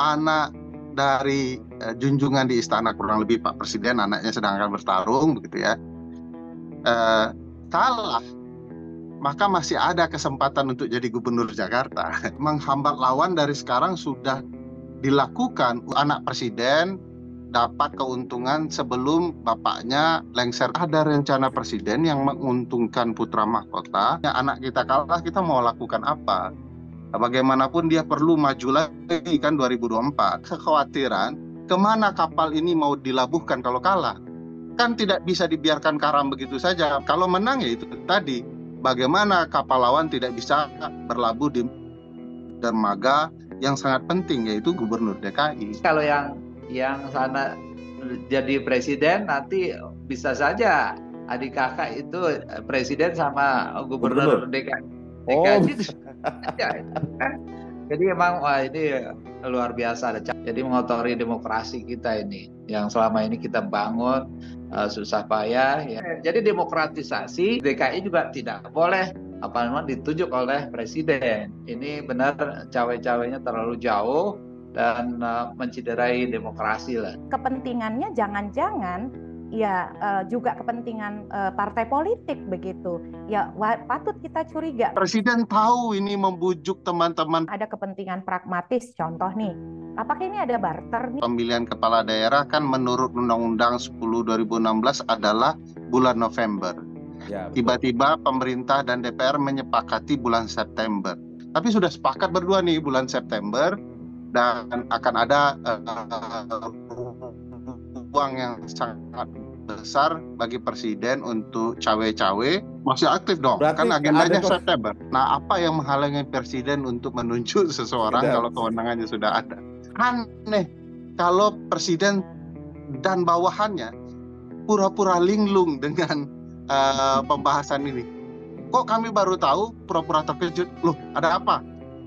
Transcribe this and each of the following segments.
anak dari uh, junjungan di istana kurang lebih Pak Presiden anaknya sedang akan bertarung begitu ya kalah, eh, salah maka masih ada kesempatan untuk jadi gubernur Jakarta menghambat lawan dari sekarang sudah dilakukan anak presiden dapat keuntungan sebelum bapaknya lengser. Ada rencana presiden yang menguntungkan putra mahkota. Ya, anak kita kalah, kita mau lakukan apa? bagaimanapun dia perlu maju lagi kan 2024. Kekhawatiran kemana kapal ini mau dilabuhkan kalau kalah? Kan tidak bisa dibiarkan karam begitu saja. Kalau menang ya itu tadi. Bagaimana kapal lawan tidak bisa berlabuh di dermaga yang sangat penting yaitu Gubernur DKI. Kalau yang yang sana jadi presiden nanti bisa saja adik kakak itu eh, presiden sama gubernur, gubernur. DKI. DKI oh. Iya, iya. Eh, jadi emang wah ini luar biasa Jadi mengotori demokrasi kita ini yang selama ini kita bangun uh, susah payah. Ya. Eh, jadi demokratisasi DKI juga tidak boleh apa namanya ditunjuk oleh presiden. Ini benar cawe-cawenya terlalu jauh dan uh, menciderai demokrasi lah. Kepentingannya jangan-jangan ya uh, juga kepentingan uh, partai politik begitu. Ya patut kita curiga. Presiden tahu ini membujuk teman-teman. Ada kepentingan pragmatis contoh nih. Apakah ini ada barter nih? Pemilihan kepala daerah kan menurut Undang-Undang 10 2016 adalah bulan November. tiba ya, Tiba-tiba pemerintah dan DPR menyepakati bulan September. Tapi sudah sepakat berdua nih bulan September dan akan ada uh, peluang yang sangat besar bagi presiden untuk cawe-cawe masih aktif dong Berarti kan agendanya ada... September. Nah, apa yang menghalangi presiden untuk menunjuk seseorang Tidak. kalau kewenangannya sudah ada? Aneh kalau presiden dan bawahannya pura-pura linglung dengan uh, pembahasan ini. Kok kami baru tahu pura-pura terkejut? Loh, ada apa?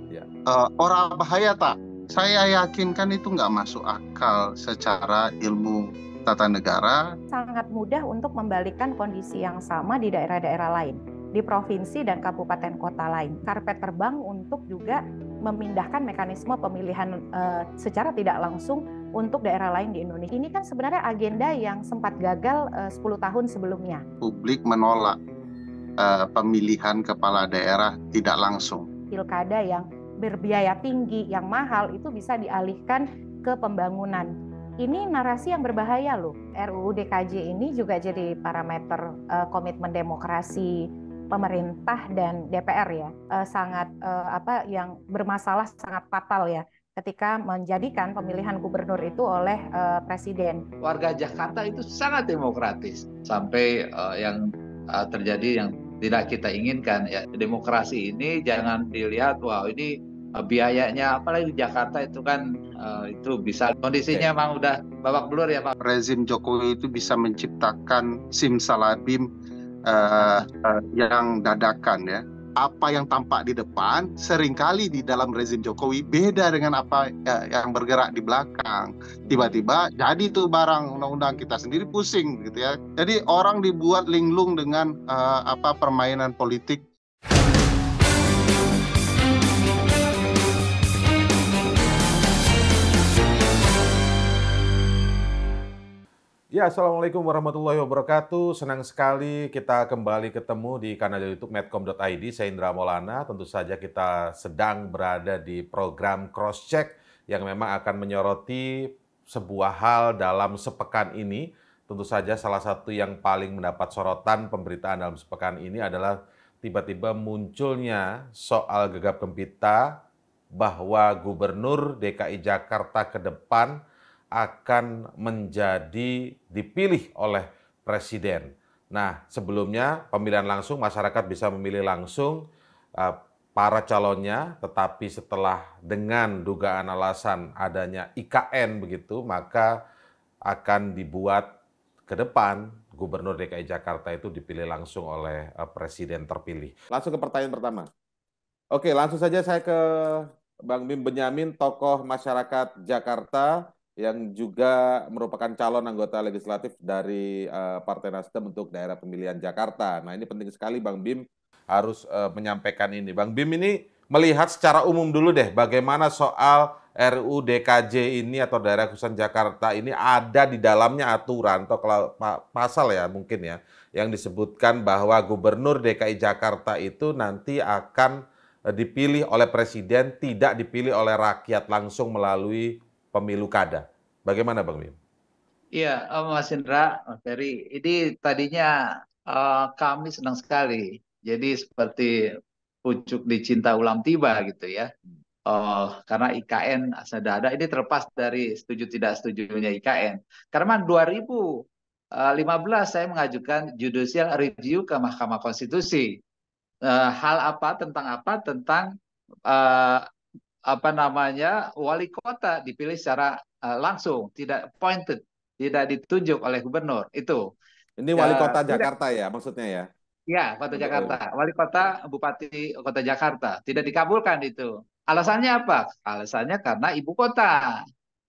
Ya. Uh, orang bahaya tak? saya yakinkan itu nggak masuk akal secara ilmu tata negara. Sangat mudah untuk membalikkan kondisi yang sama di daerah-daerah lain, di provinsi dan kabupaten kota lain. Karpet terbang untuk juga memindahkan mekanisme pemilihan e, secara tidak langsung untuk daerah lain di Indonesia. Ini kan sebenarnya agenda yang sempat gagal e, eh, 10 tahun sebelumnya. Publik menolak e, pemilihan kepala daerah tidak langsung. Pilkada yang berbiaya tinggi yang mahal itu bisa dialihkan ke pembangunan ini narasi yang berbahaya loh. RUU DKJ ini juga jadi parameter uh, komitmen demokrasi pemerintah dan DPR ya. Uh, sangat uh, apa yang bermasalah sangat fatal ya ketika menjadikan pemilihan gubernur itu oleh uh, presiden. Warga Jakarta itu sangat demokratis sampai uh, yang uh, terjadi yang tidak kita inginkan ya. Demokrasi ini jangan dilihat wow ini Eh, biayanya apalagi di Jakarta itu kan uh, itu bisa kondisinya okay. udah babak belur ya Pak. Rezim Jokowi itu bisa menciptakan sim uh, uh, yang dadakan ya. Apa yang tampak di depan seringkali di dalam rezim Jokowi beda dengan apa ya, yang bergerak di belakang. Tiba-tiba jadi tuh barang undang-undang kita sendiri pusing gitu ya. Jadi orang dibuat linglung dengan uh, apa permainan politik Ya, Assalamualaikum warahmatullahi wabarakatuh. Senang sekali kita kembali ketemu di kanal YouTube medcom.id. Saya Indra Maulana. Tentu saja kita sedang berada di program Cross Check yang memang akan menyoroti sebuah hal dalam sepekan ini. Tentu saja salah satu yang paling mendapat sorotan pemberitaan dalam sepekan ini adalah tiba-tiba munculnya soal gegap gempita bahwa Gubernur DKI Jakarta ke depan akan menjadi dipilih oleh presiden. Nah, sebelumnya pemilihan langsung masyarakat bisa memilih langsung uh, para calonnya, tetapi setelah dengan dugaan alasan adanya IKN begitu, maka akan dibuat ke depan Gubernur DKI Jakarta itu dipilih langsung oleh uh, presiden terpilih. Langsung ke pertanyaan pertama. Oke, langsung saja saya ke Bang Bim Benyamin, tokoh masyarakat Jakarta yang juga merupakan calon anggota legislatif dari uh, Partai Nasdem untuk daerah pemilihan Jakarta. Nah ini penting sekali Bang Bim harus uh, menyampaikan ini. Bang Bim ini melihat secara umum dulu deh bagaimana soal RU DKJ ini atau daerah khusus Jakarta ini ada di dalamnya aturan atau kalau pasal ya mungkin ya yang disebutkan bahwa gubernur DKI Jakarta itu nanti akan eh, dipilih oleh presiden tidak dipilih oleh rakyat langsung melalui pemilu kada. Bagaimana Bang Bim? Iya, oh, Mas Indra, Mas Ferry, ini tadinya uh, kami senang sekali. Jadi seperti pucuk dicinta ulam tiba gitu ya. Uh, karena IKN asal ada ini terlepas dari setuju tidak setujunya IKN. Karena 2015 eh, saya mengajukan judicial review ke Mahkamah Konstitusi. Uh, hal apa tentang apa tentang apa namanya wali kota dipilih secara uh, langsung, tidak appointed, tidak ditunjuk oleh gubernur itu. Ini wali uh, kota Jakarta tidak, ya maksudnya ya? Ya, kota oh. Jakarta, wali kota bupati kota Jakarta tidak dikabulkan itu. Alasannya apa? Alasannya karena ibu kota.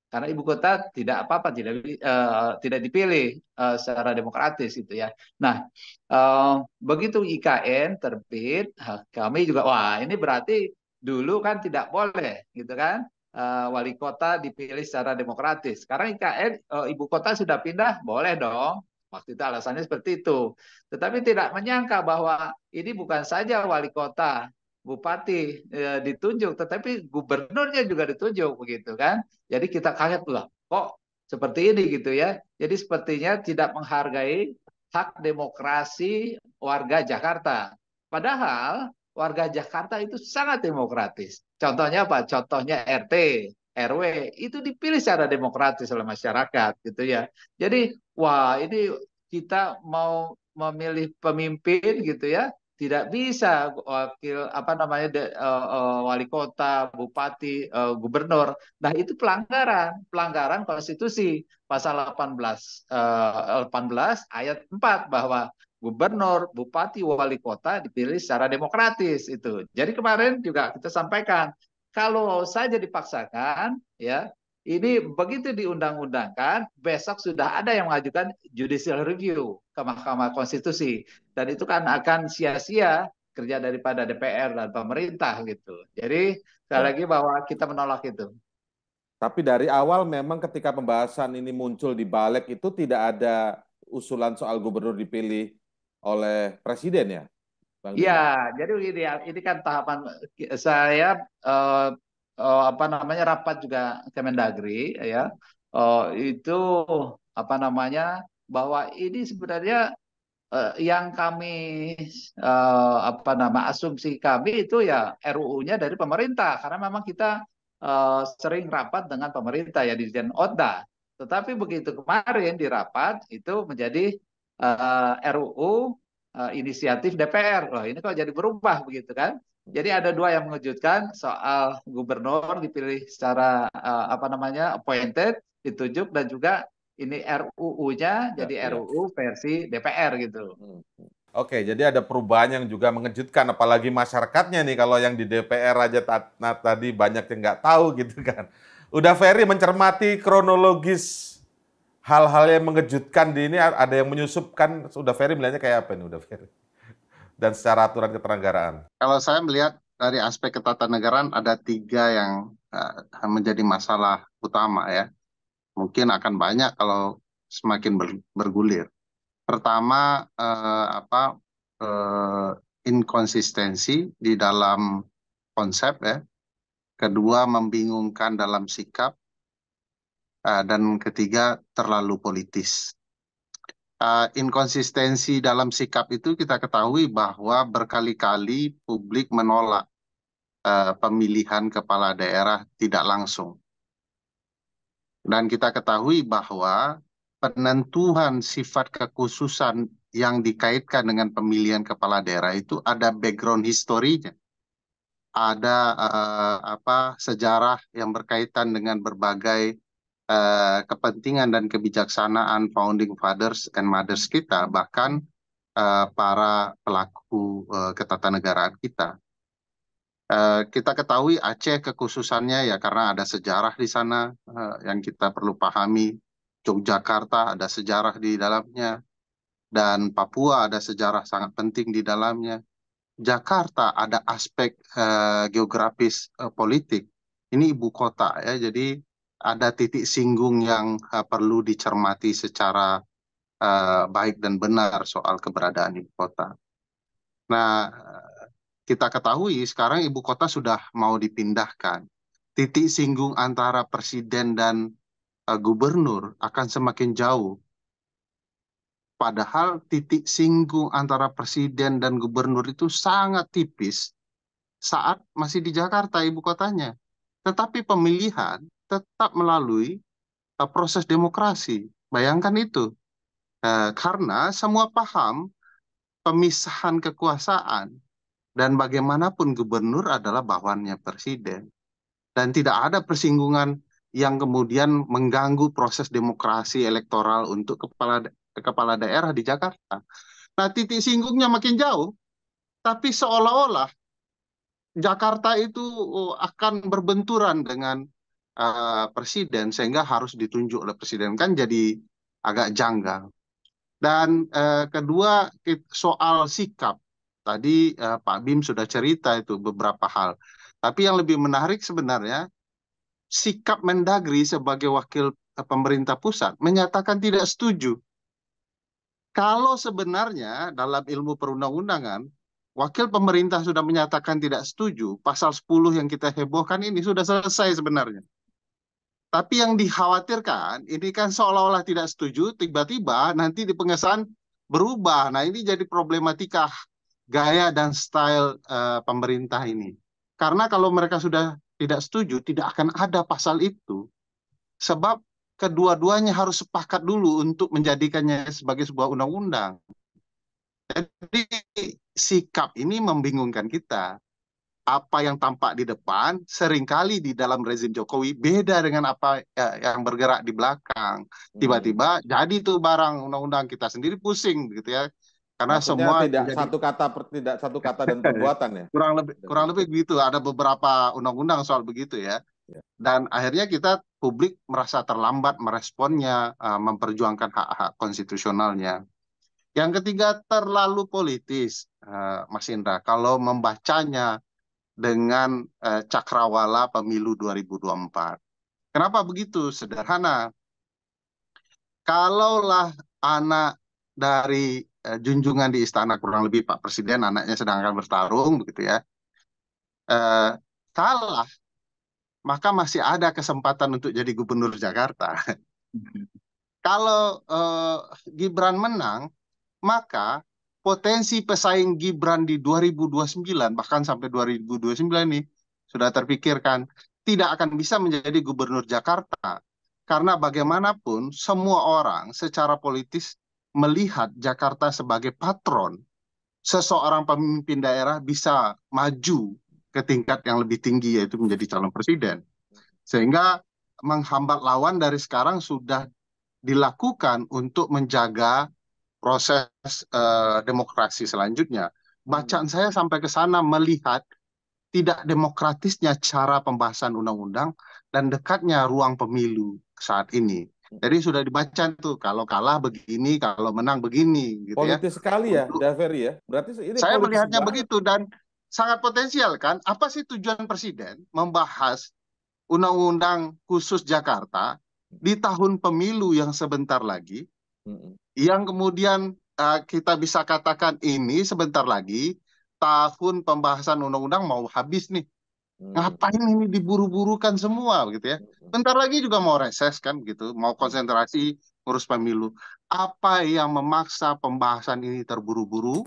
Karena ibu kota tidak apa-apa tidak uh, tidak dipilih uh, secara demokratis gitu ya. Nah, uh, begitu IKN terbit, kami juga wah ini berarti Dulu kan tidak boleh, gitu kan? Eh, wali kota dipilih secara demokratis. Sekarang IKN eh, ibu kota sudah pindah, boleh dong. Waktu itu alasannya seperti itu. Tetapi tidak menyangka bahwa ini bukan saja wali kota, bupati e, ditunjuk, tetapi gubernurnya juga ditunjuk begitu kan. Jadi kita kaget loh, kok seperti ini gitu ya. Jadi sepertinya tidak menghargai hak demokrasi warga Jakarta. Padahal warga Jakarta itu sangat demokratis. Contohnya apa? Contohnya RT, RW itu dipilih secara demokratis oleh masyarakat gitu ya. Jadi wah ini kita mau memilih pemimpin gitu ya tidak bisa wakil apa namanya de, uh, uh, wali kota, bupati, uh, gubernur. Nah, itu pelanggaran, pelanggaran konstitusi pasal 18 uh, 18 ayat 4 bahwa gubernur, bupati, wali kota dipilih secara demokratis itu. Jadi kemarin juga kita sampaikan kalau saja dipaksakan ya ini begitu diundang-undangkan besok sudah ada yang mengajukan judicial review ke Mahkamah Konstitusi dan itu kan akan sia-sia kerja daripada DPR dan pemerintah gitu. Jadi sekali lagi bahwa kita menolak itu. Tapi dari awal memang ketika pembahasan ini muncul di balik itu tidak ada usulan soal gubernur dipilih oleh presiden ya Bang Iya, jadi ini ya, ini kan tahapan saya eh, eh, apa namanya rapat juga Kemendagri ya. Eh, itu apa namanya bahwa ini sebenarnya eh, yang kami eh, apa nama asumsi kami itu ya RUU-nya dari pemerintah karena memang kita eh, sering rapat dengan pemerintah ya di Jen Oda. Tetapi begitu kemarin di rapat itu menjadi uh, eh, RUU uh, eh, inisiatif DPR. Loh, ini kok jadi berubah begitu kan? Jadi ada dua yang mengejutkan soal gubernur dipilih secara uh, apa namanya appointed, ditunjuk dan juga ini RUU-nya ya, jadi iya, ya. RUU versi DPR gitu. Oke, jadi ada perubahan yang juga mengejutkan, apalagi masyarakatnya nih kalau yang di DPR aja tadi banyak yang nggak tahu gitu kan. Udah Ferry mencermati kronologis hal-hal yang mengejutkan di ini ada yang menyusupkan sudah Ferry melihatnya kayak apa ini sudah Ferry dan secara aturan ketenagaraan. kalau saya melihat dari aspek ketatanegaraan ada tiga yang uh, menjadi masalah utama ya mungkin akan banyak kalau semakin bergulir pertama uh, apa uh, inkonsistensi di dalam konsep ya kedua membingungkan dalam sikap uh, dan ketiga terlalu politis. Uh, inkonsistensi dalam sikap itu kita ketahui bahwa berkali-kali publik menolak uh, pemilihan kepala daerah tidak langsung. Dan kita ketahui bahwa penentuan sifat kekhususan yang dikaitkan dengan pemilihan kepala daerah itu ada background historinya ada uh, apa sejarah yang berkaitan dengan berbagai uh, kepentingan dan kebijaksanaan founding fathers and mothers kita, bahkan uh, para pelaku uh, ketatanegaraan kita. Uh, kita ketahui Aceh kekhususannya ya karena ada sejarah di sana uh, yang kita perlu pahami. Yogyakarta ada sejarah di dalamnya dan Papua ada sejarah sangat penting di dalamnya. Jakarta ada aspek uh, geografis uh, politik. Ini ibu kota ya, jadi ada titik singgung yang eh, perlu dicermati secara eh, baik dan benar soal keberadaan ibu kota. Nah, kita ketahui sekarang ibu kota sudah mau dipindahkan. Titik singgung antara presiden dan uh, gubernur akan semakin jauh. Padahal titik singgung antara presiden dan gubernur itu sangat tipis saat masih di Jakarta ibu kotanya. Tetapi pemilihan tetap melalui eh, proses demokrasi. Bayangkan itu. Uh, karena semua paham pemisahan kekuasaan dan bagaimanapun gubernur adalah bawahannya presiden. Dan tidak ada persinggungan yang kemudian mengganggu proses demokrasi elektoral untuk kepala kepala daerah di Jakarta. Nah, titik singgungnya makin jauh, tapi seolah-olah Jakarta itu oh, akan berbenturan dengan Eh, presiden sehingga harus ditunjuk oleh presiden kan jadi agak janggal. Dan uh, kedua soal sikap tadi uh, Pak Bim sudah cerita itu beberapa hal. Tapi yang lebih menarik sebenarnya sikap Mendagri sebagai wakil pemerintah pusat menyatakan tidak setuju. Kalau sebenarnya dalam ilmu perundang-undangan wakil pemerintah sudah menyatakan tidak setuju, pasal 10 yang kita hebohkan ini sudah selesai sebenarnya. Tapi yang dikhawatirkan ini kan seolah-olah tidak setuju, tiba-tiba nanti di pengesahan berubah. Nah ini jadi problematika gaya dan style uh, pemerintah ini. Karena kalau mereka sudah tidak setuju, tidak akan ada pasal itu. Sebab kedua-duanya harus sepakat dulu untuk menjadikannya sebagai sebuah undang-undang. Jadi sikap ini membingungkan kita apa yang tampak di depan seringkali di dalam rezim Jokowi beda dengan apa ya, yang bergerak di belakang. Hmm. Tiba-tiba hmm. jadi tuh barang undang-undang kita sendiri pusing gitu ya. Karena Maksudnya semua tidak jadi... satu kata per, tidak satu kata dan perbuatan ya. Kurang lebih kurang lebih begitu. Ada beberapa undang-undang soal begitu ya. ya. Dan akhirnya kita publik merasa terlambat meresponnya, eh, memperjuangkan hak-hak konstitusionalnya. Yang ketiga terlalu politis, eh, Mas Indra. Kalau membacanya dengan eh, cakrawala pemilu 2024. Kenapa begitu? Sederhana. Kalaulah anak dari eh, junjungan di istana kurang lebih Pak Presiden anaknya sedang akan bertarung begitu ya. Eh, kalah maka masih ada kesempatan untuk jadi gubernur Jakarta. Kalau eh, Gibran menang, maka potensi pesaing Gibran di 2029 bahkan sampai 2029 ini sudah terpikirkan tidak akan bisa menjadi gubernur Jakarta karena bagaimanapun semua orang secara politis melihat Jakarta sebagai patron seseorang pemimpin daerah bisa maju ke tingkat yang lebih tinggi yaitu menjadi calon presiden. Sehingga menghambat lawan dari sekarang sudah dilakukan untuk menjaga proses uh, demokrasi selanjutnya. Bacaan hmm. saya sampai ke sana melihat tidak demokratisnya cara pembahasan undang-undang dan dekatnya ruang pemilu saat ini. Hmm. Jadi sudah dibaca tuh kalau kalah begini, kalau menang begini. Gitu ya. politis ya. sekali ya, Untuk, Daveri ya. Berarti ini saya melihatnya banget. begitu dan sangat potensial kan. Apa sih tujuan presiden membahas undang-undang khusus Jakarta di hmm. tahun pemilu yang sebentar lagi yang kemudian uh, kita bisa katakan ini sebentar lagi tahun pembahasan undang-undang mau habis nih. Mm. Ngapain ini diburu-burukan semua gitu ya? Bentar lagi juga mau reses kan gitu, mau konsentrasi ngurus pemilu. Apa yang memaksa pembahasan ini terburu-buru?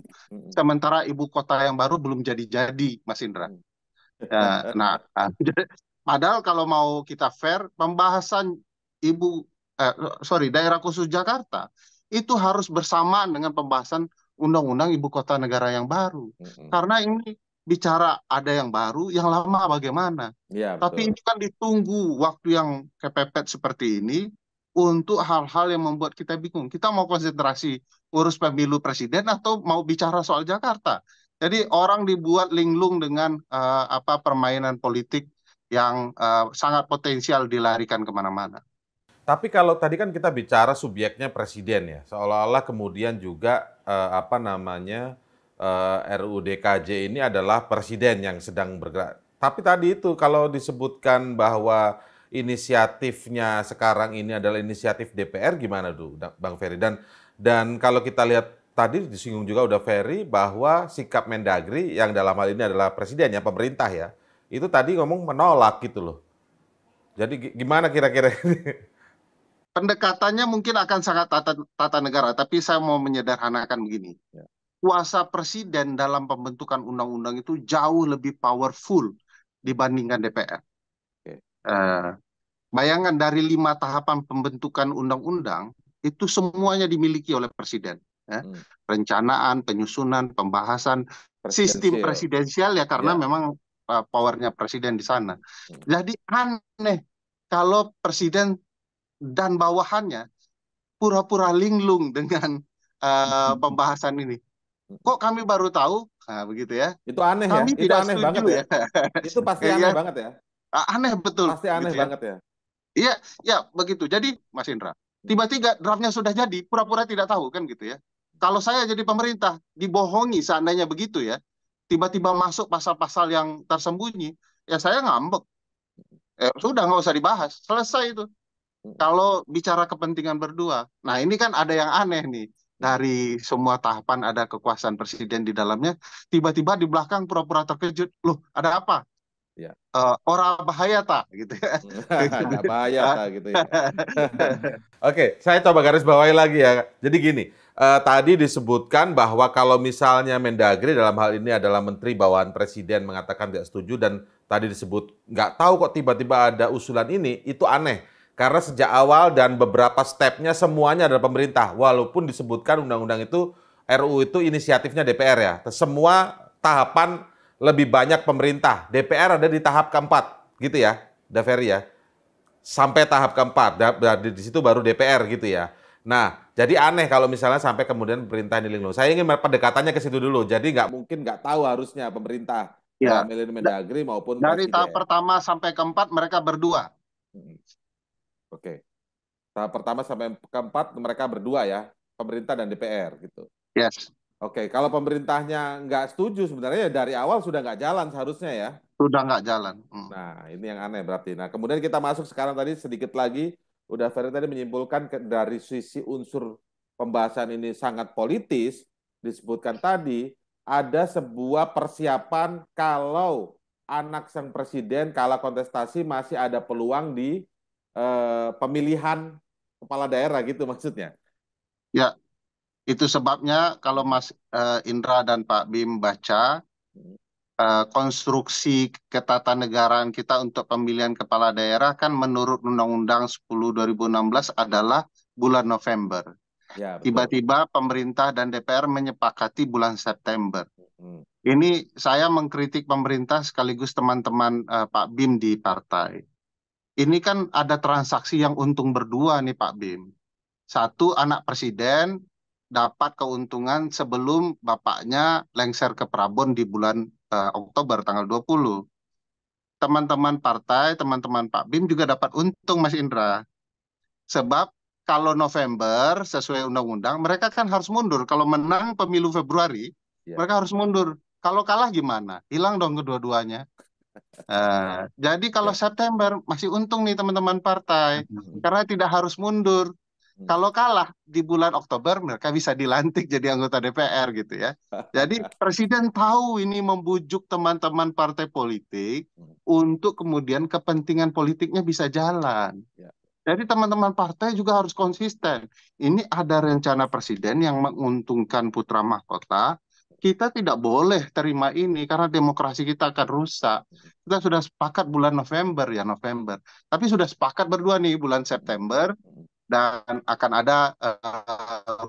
Sementara ibu kota yang baru belum jadi-jadi, Mas Indra. Mm. Ya, nah, padahal kalau mau kita fair, pembahasan ibu Eh, sorry daerah khusus Jakarta itu harus bersamaan dengan pembahasan undang-undang ibu kota negara yang baru mm-hmm. karena ini bicara ada yang baru yang lama bagaimana ya, tapi ini kan ditunggu waktu yang kepepet seperti ini untuk hal-hal yang membuat kita bingung. Kita mau konsentrasi urus pemilu presiden atau mau bicara soal Jakarta. Jadi orang dibuat linglung dengan uh, apa permainan politik yang uh, sangat potensial dilarikan kemana-mana. Tapi kalau tadi kan kita bicara subjeknya presiden ya, seolah-olah kemudian juga eh, apa namanya eh, RUU DKJ ini adalah presiden yang sedang bergerak. Tapi tadi itu kalau disebutkan bahwa inisiatifnya sekarang ini adalah inisiatif DPR gimana tuh Bang Ferry dan dan kalau kita lihat tadi disinggung juga udah Ferry bahwa sikap Mendagri yang dalam hal ini adalah presiden ya pemerintah ya itu tadi ngomong menolak gitu loh. Jadi gimana kira-kira ini? pendekatannya mungkin akan sangat tata, tata negara, tapi saya mau menyederhanakan begini. Ya. Kuasa presiden dalam pembentukan undang-undang itu jauh lebih powerful dibandingkan DPR. Uh, eh, bayangan dari lima tahapan pembentukan undang-undang itu semuanya dimiliki oleh presiden. Ya. Hmm. Rencanaan, penyusunan, pembahasan, presidensial. sistem presidensial ya karena ya. memang uh, powernya presiden di sana. Hmm. Jadi aneh kalau presiden dan bawahannya pura-pura linglung dengan uh, pembahasan ini. Kok kami baru tahu? Nah, begitu ya. Itu aneh ya. kami ya. Itu tidak aneh setuju, banget ya. ya. Itu pasti iya. aneh ya. banget ya. Aneh betul. Pasti aneh gitu ya. banget ya. Iya, ya begitu. Jadi Mas Indra, tiba-tiba draftnya sudah jadi, pura-pura tidak tahu kan gitu ya. Kalau saya jadi pemerintah, dibohongi seandainya begitu ya, tiba-tiba masuk pasal-pasal yang tersembunyi, ya saya ngambek. Eh, sudah nggak usah dibahas, selesai itu kalau bicara kepentingan berdua, nah ini kan ada yang aneh nih dari semua tahapan ada kekuasaan presiden di dalamnya, tiba-tiba di belakang pura-pura terkejut, loh ada apa? Ya. Uh, eh, orang bahaya tak gitu ya. bahaya tak gitu ya. Oke, okay, saya coba garis bawahi lagi ya. Jadi gini, uh, tadi disebutkan bahwa kalau misalnya Mendagri dalam hal ini adalah menteri bawahan presiden mengatakan tidak setuju dan tadi disebut nggak tahu kok tiba-tiba ada usulan ini, itu aneh karena sejak awal dan beberapa stepnya semuanya adalah pemerintah. Walaupun disebutkan undang-undang itu, RU itu inisiatifnya DPR ya. Semua tahapan lebih banyak pemerintah. DPR ada di tahap keempat gitu ya, Daveri ya. Sampai tahap keempat, di situ baru DPR gitu ya. Nah, jadi aneh kalau misalnya sampai kemudian pemerintah ini Saya ingin pendekatannya ke situ dulu. Jadi nggak mungkin nggak tahu harusnya pemerintah ya. Mendagri maupun dari tahap pertama sampai keempat mereka berdua. Hmm. Oke. Tahap pertama sampai keempat mereka berdua ya, pemerintah dan DPR gitu. Yes. Oke, kalau pemerintahnya nggak setuju sebenarnya ya dari awal sudah nggak jalan seharusnya ya. Sudah nggak jalan. Hmm. Nah, ini yang aneh berarti. Nah, kemudian kita masuk sekarang tadi sedikit lagi, udah Ferry tadi menyimpulkan dari sisi unsur pembahasan ini sangat politis, disebutkan tadi, ada sebuah persiapan kalau anak sang presiden kalah kontestasi masih ada peluang di Eh, pemilihan kepala daerah gitu maksudnya. Ya, itu sebabnya kalau Mas eh, Indra dan Pak Bim baca hmm. eh, konstruksi ketatanegaraan kita untuk pemilihan kepala daerah kan menurut Undang-Undang 10 2016 adalah bulan November. Ya, Tiba-tiba ya, pemerintah dan DPR menyepakati bulan September. Hmm. Ini saya mengkritik pemerintah sekaligus teman-teman uh, Pak Bim di partai ini kan ada transaksi yang untung berdua nih Pak Bim. Satu anak presiden dapat keuntungan sebelum bapaknya lengser ke Prabon di bulan uh, Oktober tanggal 20. Teman-teman partai, teman-teman Pak Bim juga dapat untung Mas Indra. Sebab kalau November sesuai undang-undang mereka kan harus mundur. Kalau menang pemilu Februari, yeah. mereka harus mundur. Kalau kalah gimana? Hilang dong kedua-duanya. Uh, jadi kalau ya. September masih untung nih teman-teman partai karena tidak harus mundur. Mm. Kalau kalah di bulan Oktober mereka bisa dilantik jadi anggota DPR gitu ya. Jadi presiden tahu ini membujuk teman-teman partai politik mm. untuk kemudian kepentingan politiknya bisa jalan. Ya. Jadi teman-teman partai juga harus konsisten. Ini ada rencana presiden yang menguntungkan putra mahkota, kita tidak boleh terima ini karena demokrasi kita akan rusak. Kita sudah sepakat bulan November ya November. Tapi sudah sepakat berdua nih bulan September dan akan ada uh,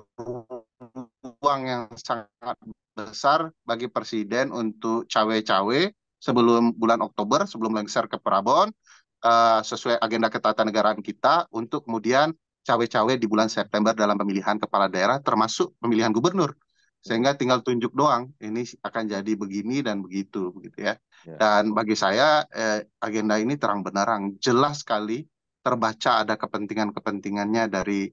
ruang yang sangat besar bagi presiden untuk cawe-cawe sebelum bulan Oktober sebelum lengser ke Prabon uh, sesuai agenda ketatanegaraan kita untuk kemudian cawe-cawe di bulan September dalam pemilihan kepala daerah termasuk pemilihan gubernur sehingga tinggal tunjuk doang ini akan jadi begini dan begitu begitu ya. ya. Dan bagi saya eh, agenda ini terang benerang jelas sekali terbaca ada kepentingan-kepentingannya dari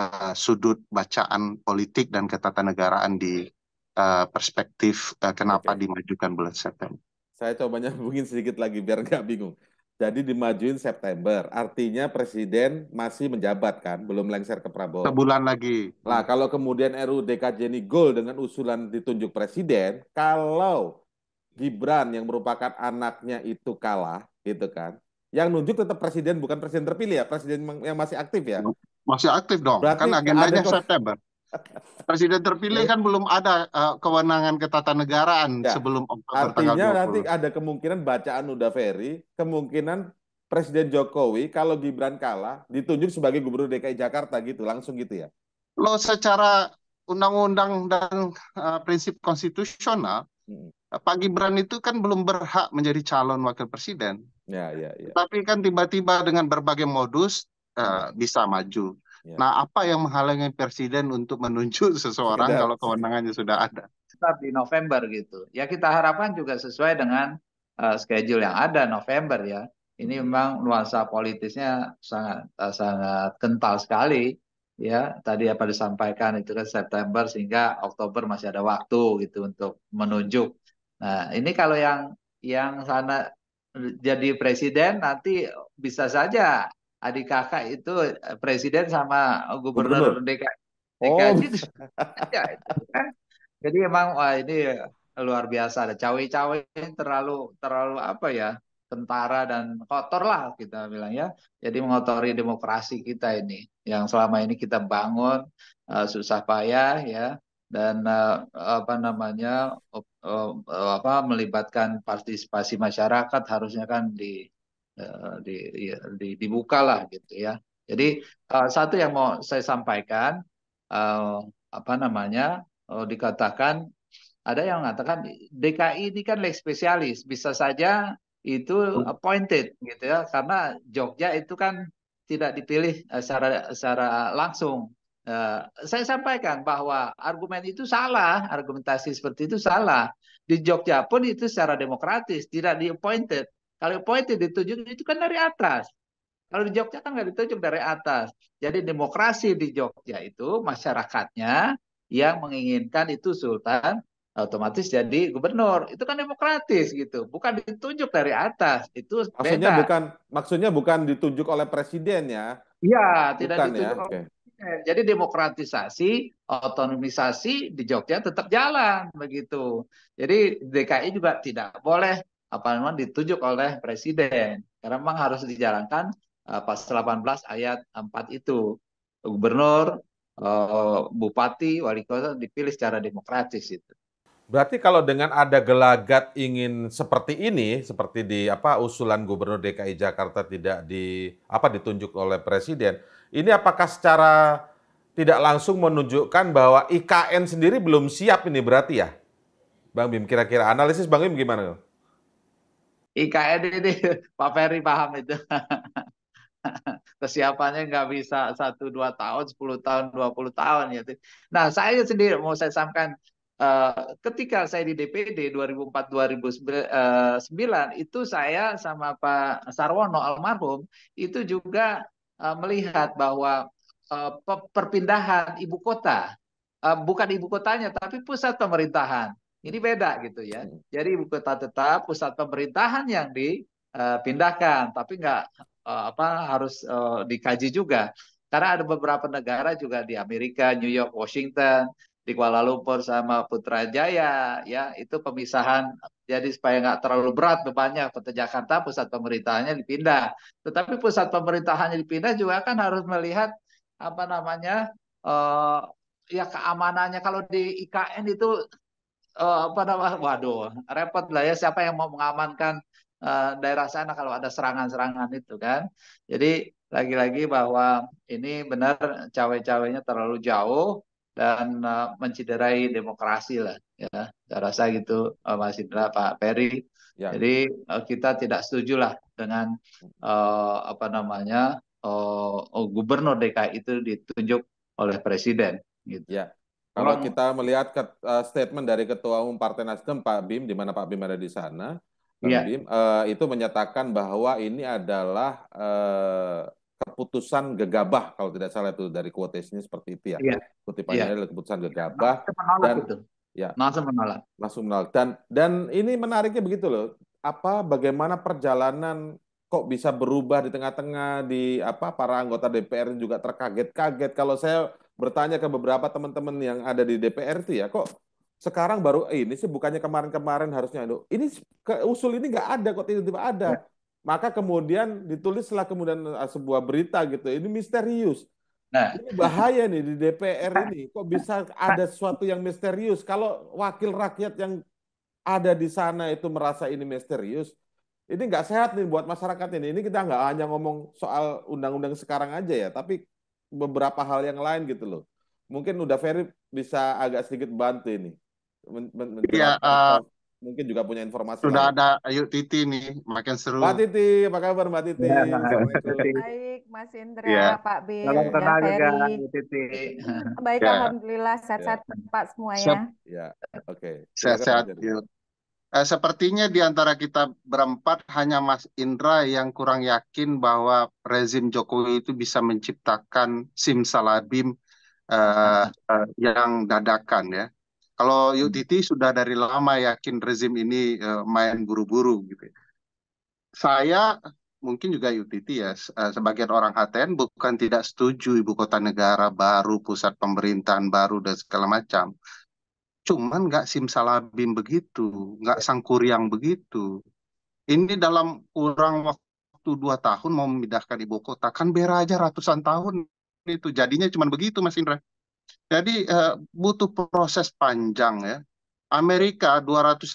uh, sudut bacaan politik dan ketatanegaraan di uh, perspektif uh, kenapa okay. dimajukan bulan September. Saya cobanya mungkin sedikit lagi biar nggak bingung. Jadi dimajuin September. Artinya presiden masih menjabat kan, belum lengser ke Prabowo. Sebulan lagi. Lah kalau kemudian RUU DKJ ini goal dengan usulan ditunjuk presiden, kalau Gibran yang merupakan anaknya itu kalah, gitu kan. Yang nunjuk tetap presiden bukan presiden terpilih ya, presiden yang masih aktif ya. Masih aktif dong. Berarti kan agendanya September. Presiden terpilih iya. kan belum ada uh, kewenangan ketatanegaraan ya. sebelum Oktober Artinya nanti ada kemungkinan bacaan Uda Ferry, kemungkinan Presiden Jokowi kalau Gibran kalah ditunjuk sebagai Gubernur DKI Jakarta gitu, langsung gitu ya. Lo secara undang-undang dan uh, prinsip konstitusional, hmm. Pak Gibran itu kan belum berhak menjadi calon wakil presiden. Ya, ya, ya. Tapi kan tiba-tiba dengan berbagai modus uh, bisa maju. Ya. Nah, apa yang menghalangi presiden untuk menunjuk seseorang sudah. kalau kewenangannya sudah ada? Start di November gitu. Ya kita harapkan juga sesuai dengan uh, schedule yang ada November ya. Ini memang nuansa politisnya sangat uh, sangat kental sekali ya. Tadi apa disampaikan itu kan September sehingga Oktober masih ada waktu gitu untuk menunjuk. Nah, ini kalau yang yang sana jadi presiden nanti bisa saja adik kakak itu eh, presiden sama gubernur, gubernur. DKI. oh. Gitu kan. Jadi emang wah ini luar biasa ada cawe-cawe terlalu terlalu apa ya tentara dan kotor lah kita bilang ya. Jadi mengotori demokrasi kita ini yang selama ini kita bangun eh, susah payah ya dan eh, apa namanya apa melibatkan partisipasi masyarakat harusnya kan di Eh, di, iya, di, dibukalah gitu ya. Jadi uh, satu yang mau saya sampaikan uh, apa namanya uh, dikatakan ada yang mengatakan DKI ini kan leg spesialis bisa saja itu hmm. appointed gitu ya karena Jogja itu kan tidak dipilih secara secara langsung. Uh, saya sampaikan bahwa argumen itu salah, argumentasi seperti itu salah. Di Jogja pun itu secara demokratis tidak di appointed kalau politik ditunjuk itu kan dari atas. Kalau di Jogja kan nggak ditunjuk dari atas. Jadi demokrasi di Jogja itu masyarakatnya yang menginginkan itu sultan otomatis jadi gubernur. Itu kan demokratis gitu. Bukan ditunjuk dari atas. Itu beda. maksudnya bukan maksudnya bukan ditunjuk oleh presiden ya. Iya, tidak ditunjuk ya? oleh presiden. Jadi demokratisasi, otonomisasi di Jogja tetap jalan begitu. Jadi DKI juga tidak boleh apa memang ditunjuk oleh presiden karena memang harus dijalankan uh, pasal 18 ayat 4 itu gubernur uh, bupati wali kota dipilih secara demokratis itu berarti kalau dengan ada gelagat ingin seperti ini seperti di apa usulan gubernur DKI Jakarta tidak di apa ditunjuk oleh presiden ini apakah secara tidak langsung menunjukkan bahwa IKN sendiri belum siap ini berarti ya Bang Bim kira-kira analisis Bang Bim gimana IKN ini Pak Ferry paham itu. Kesiapannya nggak bisa satu dua tahun, 10 tahun, 20 tahun gitu. Nah, saya sendiri mau saya sampaikan eh, ketika saya di DPD 2004 2009 itu saya sama Pak Sarwono almarhum itu juga eh, melihat bahwa eh, perpindahan ibu kota bukan ibu kotanya tapi pusat pemerintahan ini beda gitu ya. Hmm. Jadi ibu kota tetap, pusat pemerintahan yang dipindahkan, eh, tapi nggak eh, apa harus eh, dikaji juga. Karena ada beberapa negara juga di Amerika, New York, Washington, di Kuala Lumpur sama Putrajaya, ya itu pemisahan. Jadi supaya nggak terlalu berat bebannya, kota Jakarta pusat pemerintahannya dipindah. Tetapi pusat pemerintahannya dipindah juga kan harus melihat apa namanya uh, ya keamanannya kalau di IKN itu uh, apa namanya waduh repot lah ya siapa yang mau mengamankan uh, daerah sana kalau ada serangan-serangan itu kan jadi lagi-lagi bahwa ini benar cawe-cawenya terlalu jauh dan uh, menciderai demokrasi lah ya saya rasa gitu uh, Mas Indra Pak Peri ya. jadi uh, kita tidak setuju lah dengan uh, apa namanya uh, gubernur DKI itu ditunjuk oleh presiden gitu ya kalau kita melihat ke, uh, eh, statement dari Ketua Umum Partai Nasdem Pak Bim, di mana Pak Bim ada di sana, Pak yeah. Bim uh, itu menyatakan bahwa ini adalah uh, keputusan gegabah kalau tidak salah itu dari quotation seperti itu ya. Yeah. Kutipannya yeah. adalah keputusan gegabah menolak dan itu. ya. Langsung menolak. Langsung menolak. Dan dan ini menariknya begitu loh. Apa bagaimana perjalanan kok bisa berubah di tengah-tengah di apa para anggota DPR juga terkaget-kaget kalau saya bertanya ke beberapa teman-teman yang ada di DPR, itu ya kok sekarang baru ini sih bukannya kemarin-kemarin harusnya itu ini ke, usul ini nggak ada kok tiba-tiba ada ya. maka kemudian ditulislah kemudian ah, sebuah berita gitu ini misterius nah ini bahaya nih di DPR ini kok bisa ada sesuatu yang misterius kalau wakil rakyat yang ada di sana itu merasa ini misterius ini nggak sehat nih buat masyarakat ini ini kita nggak hanya ngomong soal undang-undang sekarang aja ya tapi beberapa hal yang lain gitu loh. Mungkin udah Ferry bisa agak sedikit bantu ini. Men men iya, uh, mungkin juga punya informasi. Sudah lain. ada Ayu Titi nih, makin seru. Mbak Titi, apa kabar Mbak Titi? Ya, Baik, Mas Indra, ya. Pak B, Mbak Ferry. juga Titi. Baik, ya. alhamdulillah sehat-sehat ya. Pak semuanya. Ya, oke. Okay. Sehat-sehat. Eh, sepertinya di antara kita berempat hanya Mas Indra yang kurang yakin bahwa rezim Jokowi itu bisa menciptakan simsalabim eh, eh, yang dadakan ya. Kalau Yuditi hmm. sudah dari lama yakin rezim ini eh, main buru-buru gitu. Ya. Saya mungkin juga Yuditi ya sebagai eh, sebagian orang HTN bukan tidak setuju ibu kota negara baru, pusat pemerintahan baru dan segala macam. Cuman nggak simsalabim begitu, nggak ya. sangkuriang begitu. Ini dalam kurang waktu dua tahun mau memindahkan ibu kota, kan bera aja ratusan tahun itu. Jadinya cuman begitu Mas Indra. Jadi uh, butuh proses panjang ya. Amerika 250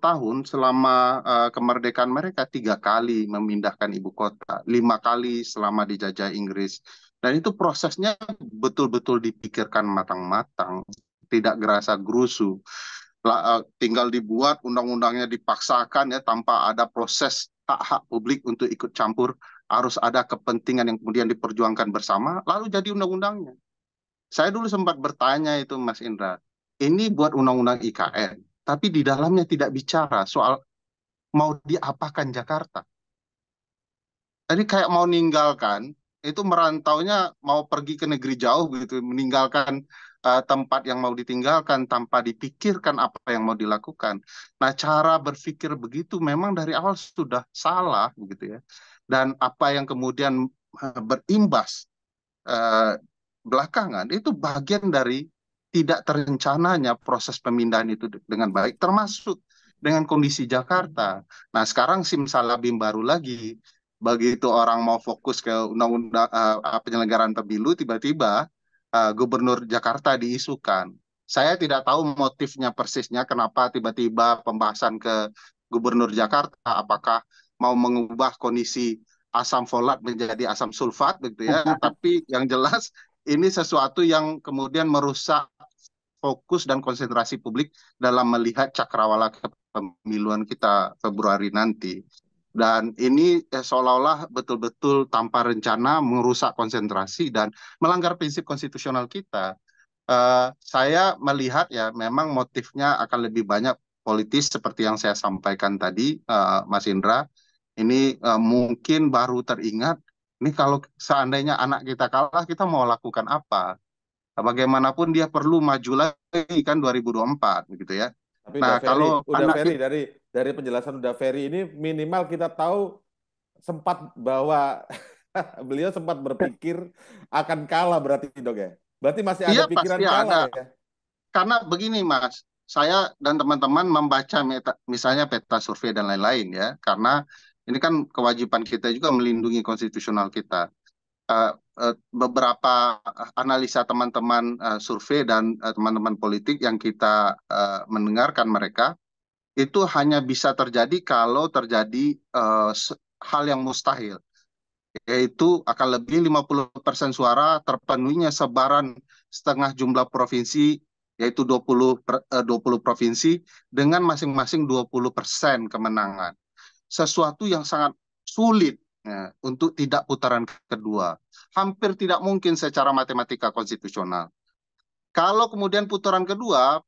tahun selama uh, kemerdekaan mereka tiga kali memindahkan ibu kota, lima kali selama dijajah Inggris. Dan itu prosesnya betul-betul dipikirkan matang-matang tidak gerasa gerusu. Eh, tinggal dibuat undang-undangnya dipaksakan ya tanpa ada proses hak-hak publik untuk ikut campur, harus ada kepentingan yang kemudian diperjuangkan bersama, lalu jadi undang-undangnya. Saya dulu sempat bertanya itu Mas Indra, ini buat undang-undang IKN, tapi di dalamnya tidak bicara soal mau diapakan Jakarta. Jadi kayak mau ninggalkan, itu merantaunya mau pergi ke negeri jauh gitu, meninggalkan Eh, tempat yang mau ditinggalkan tanpa dipikirkan apa yang mau dilakukan. Nah, cara berpikir begitu memang dari awal sudah salah begitu ya. Dan apa yang kemudian eh, berimbas uh, belakangan itu bagian dari tidak terencananya proses pemindahan itu dengan baik termasuk dengan kondisi Jakarta. Nah, sekarang simsalabim baru lagi begitu orang mau fokus ke undang-undang uh, penyelenggaraan pemilu tiba-tiba Eh, Gubernur Jakarta diisukan. Saya tidak tahu motifnya persisnya kenapa tiba-tiba pembahasan ke Gubernur Jakarta apakah mau mengubah kondisi asam folat menjadi asam sulfat begitu ya. Tapi yang jelas ini sesuatu yang kemudian merusak fokus dan konsentrasi publik dalam melihat cakrawala kepemiluan kita Februari nanti dan ini eh, seolah-olah betul-betul tanpa rencana merusak konsentrasi dan melanggar prinsip konstitusional kita. Uh, saya melihat ya memang motifnya akan lebih banyak politis seperti yang saya sampaikan tadi, uh, Mas Indra. Ini uh, mungkin baru teringat. Ini kalau seandainya anak kita kalah, kita mau lakukan apa? Bagaimanapun dia perlu maju lagi kan 2024 gitu ya. Tapi nah, Ferry, kalau udah anak Ferry, dari dari penjelasan Udah Ferry ini minimal kita tahu sempat bahwa beliau sempat berpikir akan kalah berarti dok ya. Berarti masih ada iya, pikiran pasti kalah ada. ya. Karena begini Mas, saya dan teman-teman membaca meta, misalnya peta survei dan lain-lain ya, karena ini kan kewajiban kita juga melindungi konstitusional kita. Uh, beberapa analisa teman-teman eh, survei dan teman-teman politik yang kita mendengarkan mereka itu hanya bisa terjadi kalau terjadi eh, hal yang mustahil yaitu akan lebih 50% suara terpenuhinya sebaran setengah jumlah provinsi yaitu 20 20 eh, provinsi dengan masing-masing 20% kemenangan. Sesuatu yang sangat sulit ya, untuk tidak putaran kedua. Hampir tidak mungkin secara matematika konstitusional. Kalau kemudian putaran kedua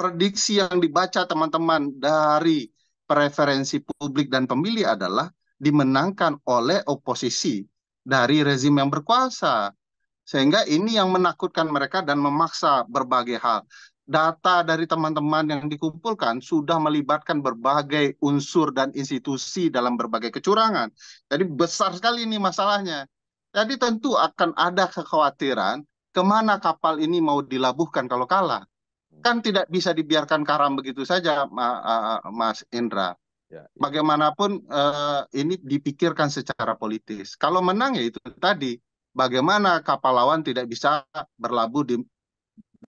prediksi yang dibaca teman-teman dari preferensi publik dan pemilih adalah dimenangkan oleh oposisi dari rezim yang berkuasa. Sehingga ini yang menakutkan mereka dan memaksa berbagai hal. Data dari teman-teman yang dikumpulkan sudah melibatkan berbagai unsur dan institusi dalam berbagai kecurangan. Jadi besar sekali ini masalahnya. Jadi tentu akan ada kekhawatiran kemana kapal ini mau dilabuhkan kalau kalah kan tidak bisa dibiarkan karam begitu saja Mas Indra. Ya, ya. Bagaimanapun eh, ini dipikirkan secara politis. Kalau menang ya itu tadi, bagaimana kapal lawan tidak bisa berlabuh di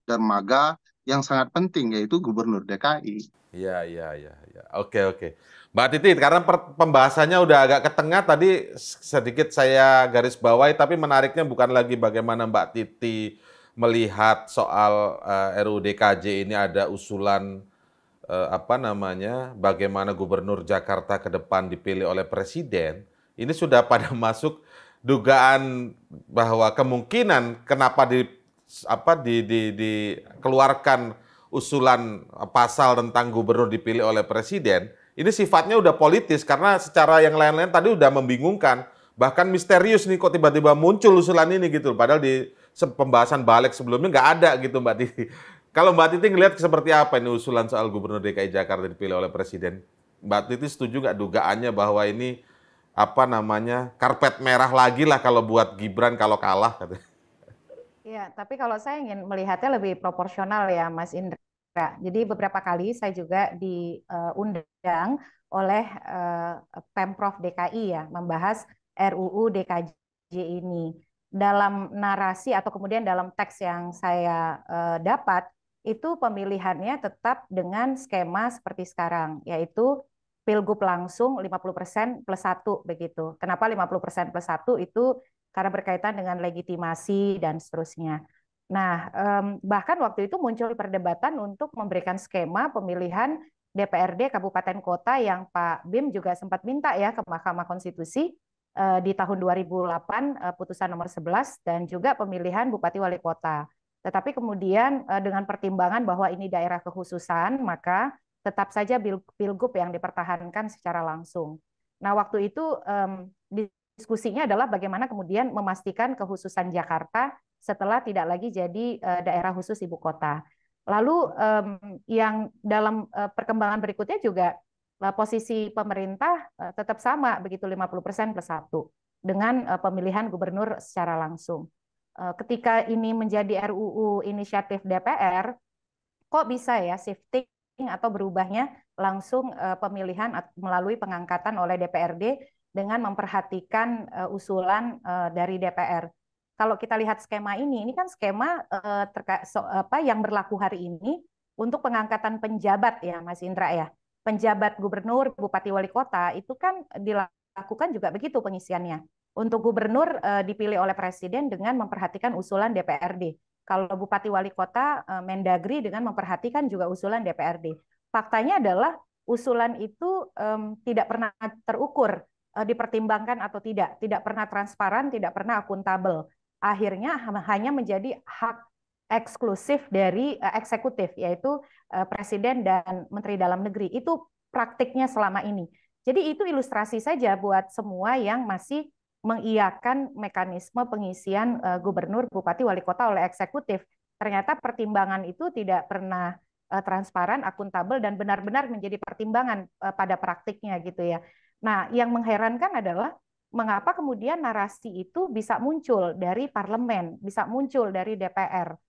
dermaga yang sangat penting yaitu Gubernur DKI. Iya, iya, iya, ya. Oke, oke. Mbak Titi, karena pembahasannya udah agak ke tengah tadi sedikit saya garis bawahi tapi menariknya bukan lagi bagaimana Mbak Titi melihat soal uh, eh, RUDKJ ini ada usulan uh, apa namanya bagaimana gubernur Jakarta ke depan dipilih oleh presiden ini sudah pada masuk dugaan bahwa kemungkinan kenapa di apa di, di, dikeluarkan usulan pasal tentang gubernur dipilih oleh presiden ini sifatnya udah politis karena secara yang lain-lain tadi udah membingungkan bahkan misterius nih kok tiba-tiba muncul usulan ini gitu padahal di pembahasan balik sebelumnya nggak ada gitu Mbak Titi. Kalau Mbak Titi ngelihat seperti apa ini usulan soal Gubernur DKI Jakarta dipilih oleh Presiden? Mbak Titi setuju nggak dugaannya bahwa ini apa namanya karpet merah lagi lah kalau buat Gibran kalau kalah? Ya, tapi kalau saya ingin melihatnya lebih proporsional ya Mas Indra. Jadi beberapa kali saya juga diundang oleh eh, Pemprov DKI ya membahas RUU DKJ ini dalam narasi atau kemudian dalam teks yang saya eh, dapat itu pemilihannya tetap dengan skema seperti sekarang yaitu pilgub langsung 50% plus 1 begitu. Kenapa 50% plus 1 itu karena berkaitan dengan legitimasi dan seterusnya. Nah, bahkan waktu itu muncul perdebatan untuk memberikan skema pemilihan DPRD kabupaten kota yang Pak Bim juga sempat minta ya ke Mahkamah Konstitusi Eh, di tahun 2008 eh, putusan nomor 11 dan juga pemilihan bupati wali kota. Tetapi kemudian eh, dengan pertimbangan bahwa ini daerah kekhususan, maka tetap saja pilgub yang dipertahankan secara langsung. Nah, waktu itu diskusinya adalah bagaimana kemudian memastikan kekhususan Jakarta setelah tidak lagi jadi daerah khusus ibu kota. Lalu yang dalam perkembangan berikutnya juga Eh, posisi pemerintah eh, tetap sama begitu 50% plus satu dengan eh, pemilihan gubernur secara langsung. Ketika ini menjadi RUU inisiatif DPR, kok bisa ya shifting atau berubahnya langsung pemilihan melalui pengangkatan oleh DPRD dengan memperhatikan usulan dari DPR. Kalau kita lihat skema ini, ini kan skema terkait apa yang berlaku hari ini untuk pengangkatan penjabat ya Mas Indra ya penjabat gubernur, bupati, wali kota itu kan dilakukan juga begitu pengisiannya. Untuk gubernur eh, dipilih oleh presiden dengan memperhatikan usulan DPRD. Kalau bupati wali kota eh, Mendagri dengan memperhatikan juga usulan DPRD. Faktanya adalah usulan itu um, tidak pernah terukur uh, dipertimbangkan atau tidak, tidak pernah transparan, tidak pernah akuntabel. Akhirnya hanya menjadi hak eksklusif dari eksekutif yaitu Eh, presiden dan Menteri Dalam Negeri. Itu praktiknya selama ini. Jadi itu ilustrasi saja buat semua yang masih mengiakan mekanisme pengisian eh, gubernur, bupati, wali kota oleh eksekutif. Ternyata pertimbangan itu tidak pernah eh, transparan, akuntabel, dan benar-benar menjadi pertimbangan pada praktiknya gitu ya. Nah, yang mengherankan adalah mengapa kemudian narasi itu bisa muncul dari parlemen, bisa muncul dari DPR.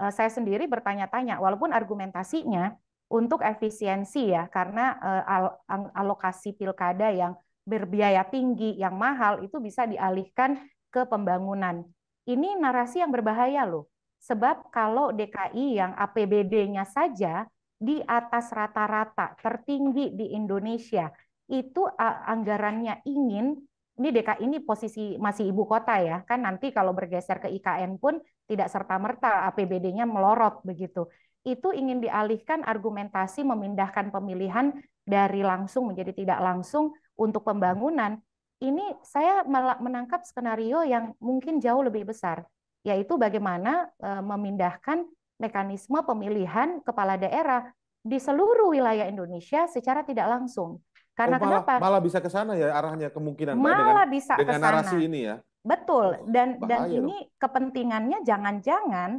Eh, saya sendiri bertanya-tanya, walaupun argumentasinya untuk efisiensi ya, karena eh, alokasi pilkada yang berbiaya tinggi, yang mahal itu bisa dialihkan ke pembangunan. Ini narasi yang berbahaya loh. Sebab kalau DKI yang APBD-nya saja di atas rata-rata tertinggi di Indonesia, itu anggarannya ingin ini DKI ini posisi masih ibu kota ya, kan nanti kalau bergeser ke IKN pun tidak serta-merta APBD-nya melorot begitu. Itu ingin dialihkan argumentasi memindahkan pemilihan dari langsung menjadi tidak langsung untuk pembangunan. Ini saya menangkap skenario yang mungkin jauh lebih besar, yaitu bagaimana e, memindahkan mekanisme pemilihan kepala daerah di seluruh wilayah Indonesia secara tidak langsung Oh, karena oh, malah, kenapa? Malah bisa ke sana ya arahnya kemungkinan. Malah kan? dengan, bisa dengan kesana. narasi ini ya. Betul. Dan oh, dan ini dong. kepentingannya jangan-jangan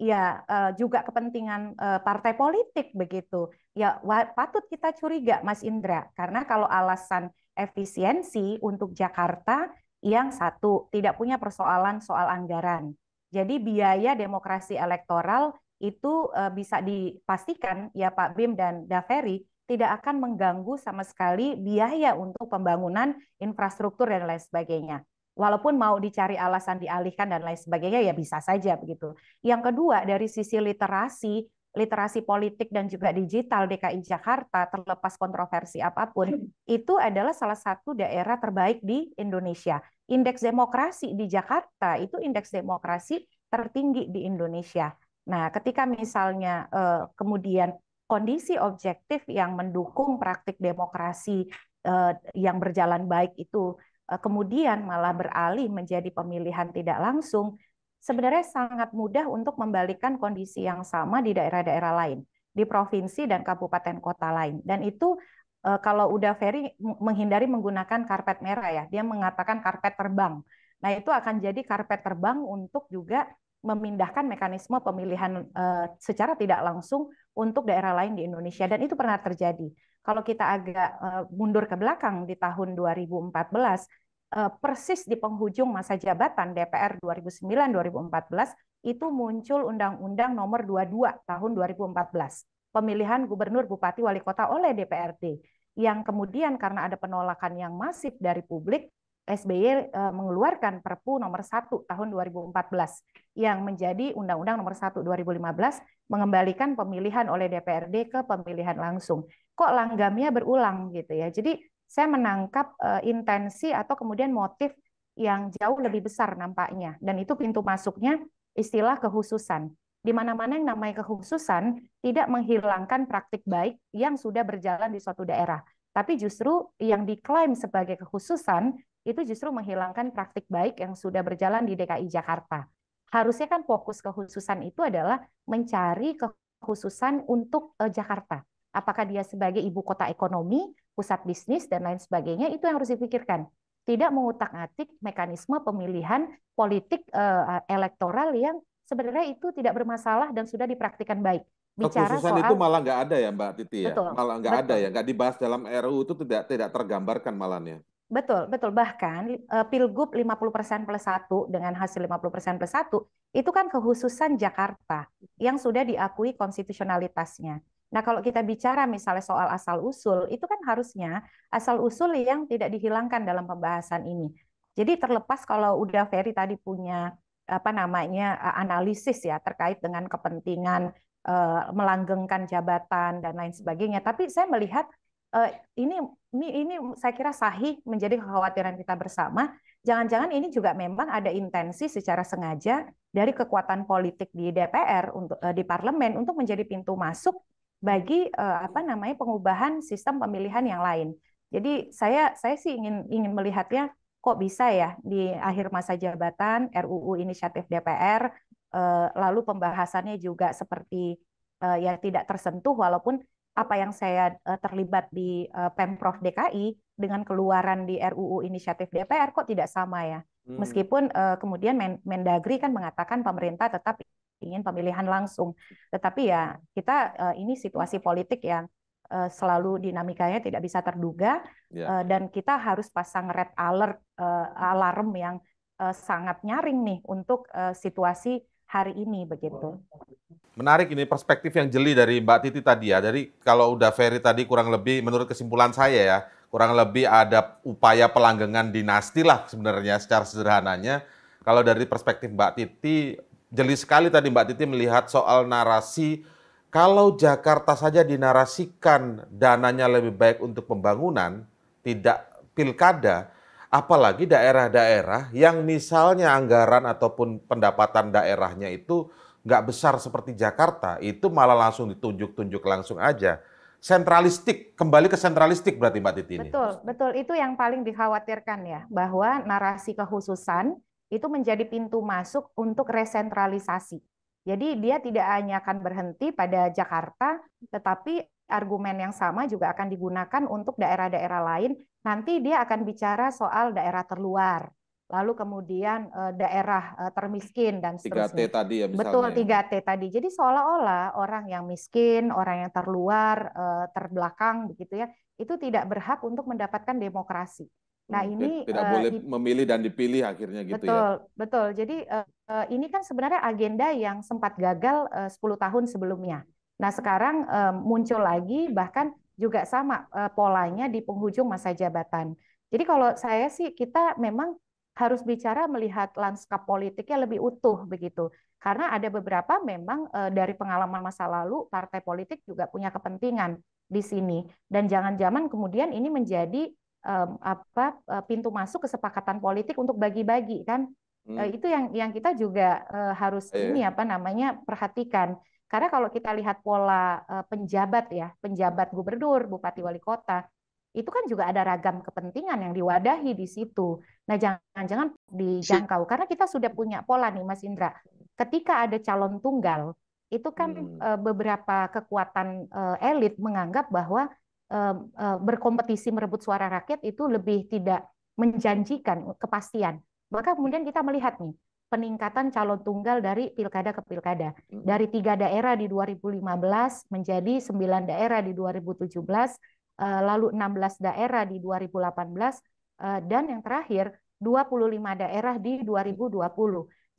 ya uh, juga kepentingan uh, partai politik begitu. Ya patut kita curiga Mas Indra karena kalau alasan efisiensi untuk Jakarta yang satu tidak punya persoalan soal anggaran. Jadi biaya demokrasi elektoral itu eh, bisa dipastikan ya Pak Bim dan Daveri tidak akan mengganggu sama sekali biaya untuk pembangunan infrastruktur dan lain sebagainya. Walaupun mau dicari alasan dialihkan dan lain sebagainya ya bisa saja begitu. Yang kedua dari sisi literasi, literasi politik dan juga digital DKI Jakarta terlepas kontroversi apapun itu adalah salah satu daerah terbaik di Indonesia. Indeks demokrasi di Jakarta itu indeks demokrasi tertinggi di Indonesia. Nah, ketika misalnya eh, kemudian kondisi objektif yang mendukung praktik demokrasi eh, yang berjalan baik itu eh, kemudian malah beralih menjadi pemilihan tidak langsung, sebenarnya sangat mudah untuk membalikkan kondisi yang sama di daerah-daerah lain, di provinsi dan kabupaten kota lain. Dan itu eh, kalau udah Ferry menghindari menggunakan karpet merah ya, dia mengatakan karpet terbang. Nah, itu akan jadi karpet terbang untuk juga memindahkan mekanisme pemilihan eh, secara tidak langsung untuk daerah lain di Indonesia dan itu pernah terjadi. Kalau kita agak eh, mundur ke belakang di tahun 2014 eh, persis di penghujung masa jabatan DPR 2009-2014 itu muncul Undang-Undang Nomor 22 tahun 2014 pemilihan gubernur, bupati, wali kota oleh DPRD yang kemudian karena ada penolakan yang masif dari publik SBY eh, mengeluarkan Perpu nomor 1 tahun 2014 yang menjadi Undang-Undang nomor 1 2015 mengembalikan pemilihan oleh DPRD ke pemilihan langsung. Kok langgamnya berulang gitu ya. Jadi saya menangkap eh, intensi atau kemudian motif yang jauh lebih besar nampaknya dan itu pintu masuknya istilah kehususan. Di mana-mana yang namanya kehususan tidak menghilangkan praktik baik yang sudah berjalan di suatu daerah, tapi justru yang diklaim sebagai kekhususan itu justru menghilangkan praktik baik yang sudah berjalan di DKI Jakarta. Harusnya kan fokus kehususan itu adalah mencari kekhususan untuk e, Jakarta. Apakah dia sebagai ibu kota ekonomi, pusat bisnis, dan lain sebagainya, itu yang harus dipikirkan. Tidak mengutak-atik mekanisme pemilihan politik e, elektoral yang sebenarnya itu tidak bermasalah dan sudah dipraktikan baik bicara Kekhususan itu malah nggak ada ya Mbak Titi ya, betul, malah nggak ada ya, nggak dibahas dalam RU itu tidak tidak tergambarkan malahnya. Betul, betul. Bahkan eh, Pilgub 50% plus 1 dengan hasil 50% plus 1 itu kan kekhususan Jakarta yang sudah diakui konstitusionalitasnya. Nah, kalau kita bicara misalnya soal asal-usul, itu kan harusnya asal-usul yang tidak dihilangkan dalam pembahasan ini. Jadi terlepas kalau udah Ferry tadi punya apa namanya eh, analisis ya terkait dengan kepentingan eh, melanggengkan jabatan dan lain sebagainya, tapi saya melihat ini ini ini saya kira sahih menjadi kekhawatiran kita bersama. Jangan-jangan ini juga memang ada intensi secara sengaja dari kekuatan politik di DPR untuk eh, di parlemen untuk menjadi pintu masuk bagi eh, apa namanya pengubahan sistem pemilihan yang lain. Jadi saya saya sih ingin ingin melihatnya kok bisa ya di akhir masa jabatan RUU inisiatif DPR eh, lalu pembahasannya juga seperti ya tidak tersentuh walaupun apa yang saya eh, terlibat di eh, Pemprov DKI dengan keluaran di RUU inisiatif DPR kok tidak sama ya. Hmm. Meskipun eh, kemudian Mendagri kan mengatakan pemerintah tetap ingin pemilihan langsung. Tetapi ya kita ini situasi politik yang selalu dinamikanya tidak bisa terduga yeah. Ya. dan kita harus pasang red alert alarm yang sangat nyaring nih untuk situasi hari ini begitu. Menarik ini perspektif yang jeli dari Mbak Titi tadi ya. Jadi kalau udah Ferry tadi kurang lebih menurut kesimpulan saya ya, kurang lebih ada upaya pelanggengan dinasti lah sebenarnya secara sederhananya. Kalau dari perspektif Mbak Titi, jeli sekali tadi Mbak Titi melihat soal narasi kalau Jakarta saja dinarasikan dananya lebih baik untuk pembangunan, tidak pilkada, apalagi daerah-daerah yang misalnya anggaran ataupun pendapatan daerahnya itu nggak besar seperti Jakarta, itu malah langsung ditunjuk-tunjuk langsung aja. Sentralistik, kembali ke sentralistik berarti Mbak Titi ini. Betul, betul. Itu yang paling dikhawatirkan ya, bahwa narasi kehususan itu menjadi pintu masuk untuk resentralisasi. Jadi dia tidak hanya akan berhenti pada Jakarta, tetapi argumen yang sama juga akan digunakan untuk daerah-daerah lain. Nanti dia akan bicara soal daerah terluar, lalu kemudian uh, daerah uh, termiskin dan seterusnya. 3T tadi ya Betul, 3T ya. tadi. Jadi seolah-olah orang yang miskin, orang yang terluar, uh, terbelakang begitu ya, itu tidak berhak untuk mendapatkan demokrasi. Hmm, nah, ini tidak uh, boleh memilih dan dipilih akhirnya gitu betul, ya. Betul, betul. Jadi uh, ini kan sebenarnya agenda yang sempat gagal uh, 10 tahun sebelumnya. Nah, sekarang uh, muncul lagi bahkan juga sama uh, polanya di penghujung masa jabatan. Jadi kalau saya sih kita memang harus bicara melihat lanskap politiknya lebih utuh begitu. Karena ada beberapa memang e, dari pengalaman masa lalu partai politik juga punya kepentingan di sini dan jangan-jangan kemudian ini menjadi e, apa eh, pintu masuk kesepakatan politik untuk bagi-bagi kan. Hmm. E, itu yang yang kita juga e, harus e. ini iya. apa namanya perhatikan. Karena kalau kita lihat pola e, penjabat ya, penjabat gubernur, bupati, wali kota itu kan juga ada ragam kepentingan yang diwadahi di situ. Nah, jangan-jangan dijangkau karena kita sudah punya pola nih Mas Indra. Ketika ada calon tunggal, itu kan hmm. Eh, beberapa kekuatan eh, elit menganggap bahwa eh, berkompetisi merebut suara rakyat itu lebih tidak menjanjikan kepastian. Maka kemudian kita melihat nih peningkatan calon tunggal dari pilkada ke pilkada. Hmm. Dari tiga daerah di 2015 menjadi sembilan daerah di 2017 Eh, lalu 16 daerah di 2018 eh, dan yang terakhir 25 daerah di 2020.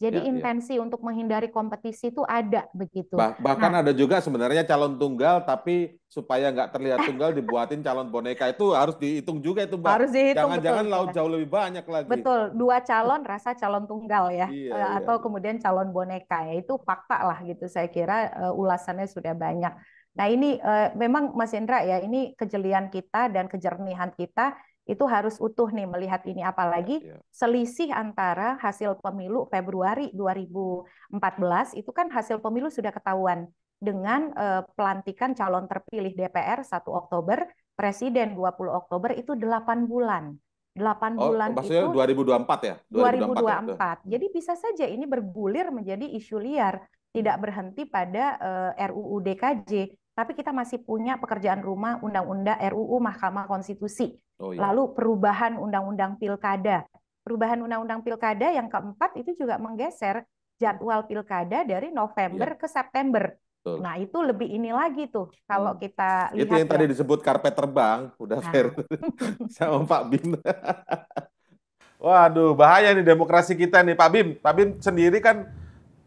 Jadi ya, ya. intensi ya. untuk menghindari kompetisi itu ada begitu. Bah bahkan nah, ada juga sebenarnya calon tunggal tapi supaya nggak terlihat tunggal dibuatin calon boneka itu harus dihitung juga itu mbak. Harus dihitung. Jangan-jangan laut jauh lebih banyak lagi. Betul, dua calon rasa calon tunggal ya, iya, eh, iya. atau iya. kemudian calon boneka ya itu fakta lah gitu. Saya kira uh, ulasannya sudah banyak. Nah ini eh, memang Mas Indra ya, ini kejelian kita dan kejernihan kita itu harus utuh nih melihat ini apalagi iya. selisih antara hasil pemilu Februari 2014 itu kan hasil pemilu sudah ketahuan dengan eh, pelantikan calon terpilih DPR 1 Oktober, presiden 20 Oktober itu 8 bulan. 8 oh, bulan maksudnya itu 2024 ya? 2024. 2024. Ya? Jadi bisa saja ini bergulir menjadi isu liar, tidak berhenti pada uh, eh, RUU DKJ tapi kita masih punya pekerjaan rumah undang-undang RUU Mahkamah Konstitusi. Oh, iya. Lalu perubahan undang-undang Pilkada. Perubahan undang-undang Pilkada yang keempat itu juga menggeser jadwal Pilkada dari November iya. ke September. Betul. Nah, itu lebih ini lagi tuh kalau hmm. kita lihat Itu yang ya. tadi disebut karpet terbang, udah nah. fair sama Pak Bim. Waduh, bahaya nih demokrasi kita nih Pak Bim. Pak Bim sendiri kan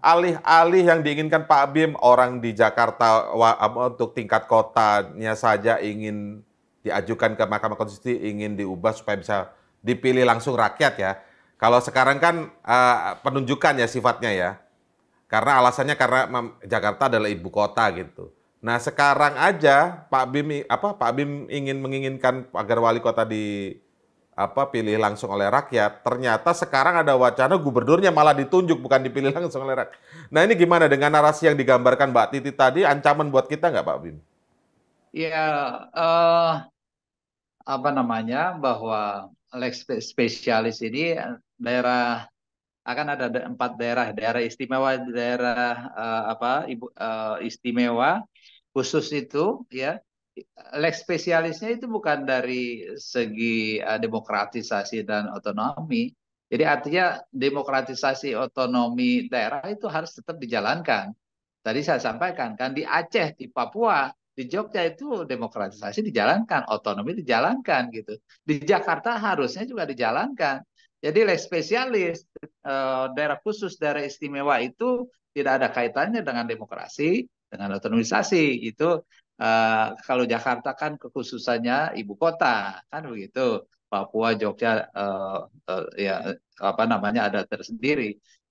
alih-alih yang diinginkan Pak Bim orang di Jakarta untuk tingkat kotanya saja ingin diajukan ke Mahkamah Konstitusi ingin diubah supaya bisa dipilih langsung rakyat ya. Kalau sekarang kan uh, penunjukan ya sifatnya ya. Karena alasannya karena Jakarta adalah ibu kota gitu. Nah, sekarang aja Pak Bim apa Pak Bim ingin menginginkan agar wali kota di apa pilih langsung oleh rakyat, ternyata sekarang ada wacana gubernurnya malah ditunjuk bukan dipilih langsung oleh rakyat. Nah ini gimana dengan narasi yang digambarkan Mbak Titi tadi, ancaman buat kita nggak Pak Bim? Ya, uh, apa namanya bahwa lex spesialis ini daerah akan ada empat daerah, daerah istimewa, daerah uh, apa ibu uh, istimewa khusus itu ya leg spesialisnya itu bukan dari segi eh, demokratisasi dan otonomi. Jadi artinya demokratisasi otonomi daerah itu harus tetap dijalankan. Tadi saya sampaikan kan di Aceh, di Papua, di Jogja itu demokratisasi dijalankan, otonomi dijalankan gitu. Di Jakarta harusnya juga dijalankan. Jadi leg spesialis eh, daerah khusus daerah istimewa itu tidak ada kaitannya dengan demokrasi, dengan otonomisasi itu uh, kalau Jakarta kan kekhususannya ibu kota kan begitu Papua Jogja uh, uh, ya apa namanya ada tersendiri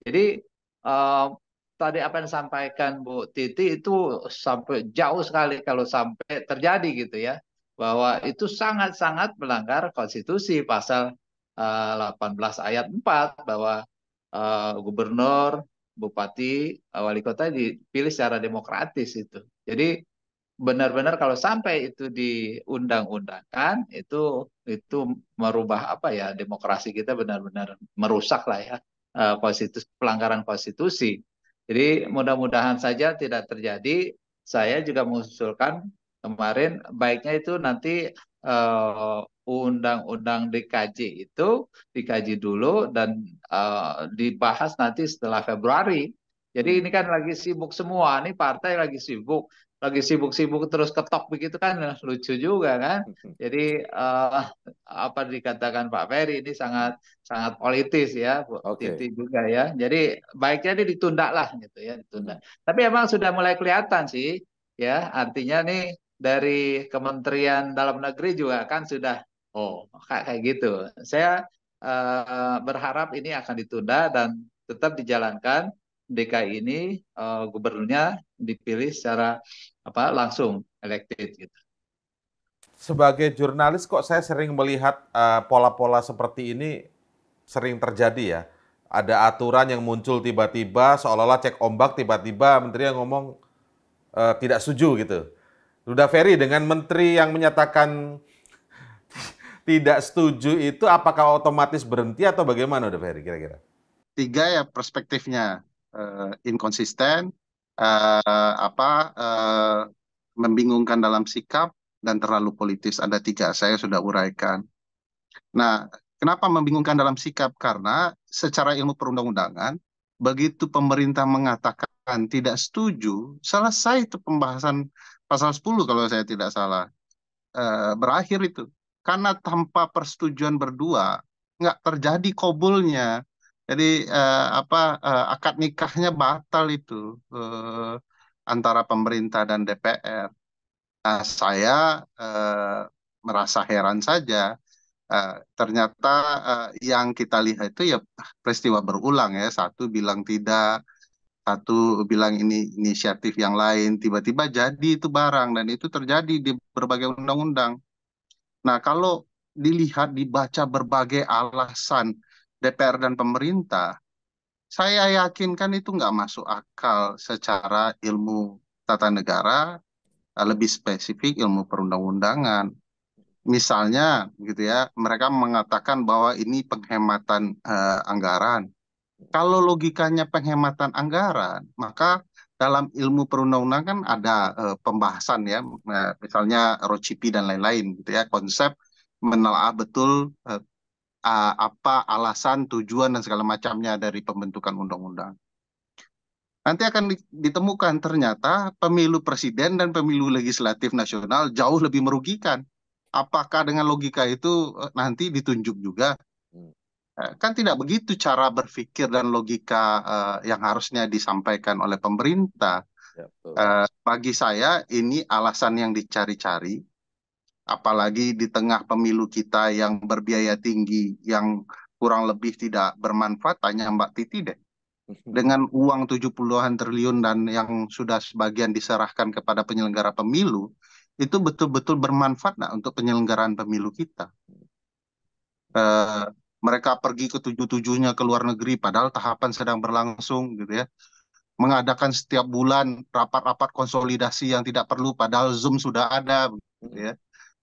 jadi uh, tadi apa yang disampaikan Bu Titi itu sampai jauh sekali kalau sampai terjadi gitu ya bahwa itu sangat-sangat melanggar konstitusi pasal uh, 18 ayat 4 bahwa uh, gubernur, bupati, uh, wali kota dipilih secara demokratis itu. Jadi benar-benar kalau sampai itu diundang-undangkan itu itu merubah apa ya demokrasi kita benar-benar merusak lah ya eh, konstitusi pelanggaran konstitusi. Jadi mudah-mudahan saja tidak terjadi. Saya juga mengusulkan kemarin baiknya itu nanti undang eh, undang-undang DKJ itu dikaji dulu dan uh, dibahas nanti setelah Februari. Jadi ini kan lagi sibuk semua, nih partai lagi sibuk lagi sibuk-sibuk terus ketok begitu kan nah, lucu juga kan. Mm-hmm. Jadi uh, apa dikatakan Pak Ferry ini sangat sangat politis ya, okay. Titi juga ya. Jadi baiknya ini ditunda lah gitu ya, ditunda. Mm-hmm. Tapi emang sudah mulai kelihatan sih ya, artinya nih dari Kementerian Dalam Negeri juga kan sudah oh kayak gitu. Saya uh, berharap ini akan ditunda dan tetap dijalankan DKI ini uh, gubernurnya dipilih secara apa langsung elected gitu. Sebagai jurnalis kok saya sering melihat eh, pola-pola uh, seperti ini sering terjadi ya. Ada aturan yang muncul tiba-tiba seolah-olah cek ombak tiba-tiba menteri yang ngomong uh, tidak setuju gitu. Luda Ferry dengan menteri yang menyatakan tidak setuju itu apakah otomatis berhenti atau bagaimana Luda Ferry kira-kira? Tiga ya perspektifnya uh, eh, inkonsisten, uh, eh, apa uh, membingungkan dalam sikap dan terlalu politis. Ada tiga saya sudah uraikan. Nah, kenapa membingungkan dalam sikap? Karena secara ilmu perundang-undangan, begitu pemerintah mengatakan tidak setuju, selesai itu pembahasan pasal 10 kalau saya tidak salah. Uh, berakhir itu. Karena tanpa persetujuan berdua, nggak terjadi kobulnya jadi eh, apa eh, akad nikahnya batal itu eh, antara pemerintah dan DPR. Nah, saya eh, merasa heran saja Uh, ternyata uh, yang kita lihat itu ya peristiwa berulang ya satu bilang tidak satu bilang ini inisiatif yang lain tiba-tiba jadi itu barang dan itu terjadi di berbagai undang-undang. Nah, kalau dilihat dibaca berbagai alasan DPR dan pemerintah, saya yakinkan itu nggak masuk akal secara ilmu tata negara, eh, lebih spesifik ilmu perundang-undangan. Misalnya, gitu ya, mereka mengatakan bahwa ini penghematan eh, anggaran. Kalau logikanya penghematan anggaran, maka dalam ilmu perundang-undangan kan ada eh, pembahasan ya, eh, misalnya ROCP dan lain-lain, gitu ya, konsep menelaah betul eh, uh, apa alasan, tujuan dan segala macamnya dari pembentukan undang-undang. Nanti akan ditemukan ternyata pemilu presiden dan pemilu legislatif nasional jauh lebih merugikan. Apakah dengan logika itu eh, nanti ditunjuk juga? Hmm. Eh, kan tidak begitu cara berpikir dan logika uh, yang harusnya disampaikan oleh pemerintah. Ya, uh, bagi saya ini alasan yang dicari-cari apalagi di tengah pemilu kita yang berbiaya tinggi, yang kurang lebih tidak bermanfaat, tanya Mbak Titi deh. Mm-hmm. Dengan uang 70-an triliun dan yang sudah sebagian diserahkan kepada penyelenggara pemilu, itu betul-betul bermanfaat nah, untuk penyelenggaraan pemilu kita? Uh, mereka pergi ke tujuh-tujuhnya ke luar negeri, padahal tahapan sedang berlangsung gitu ya mengadakan setiap bulan rapat-rapat konsolidasi yang tidak perlu padahal Zoom sudah ada gitu ya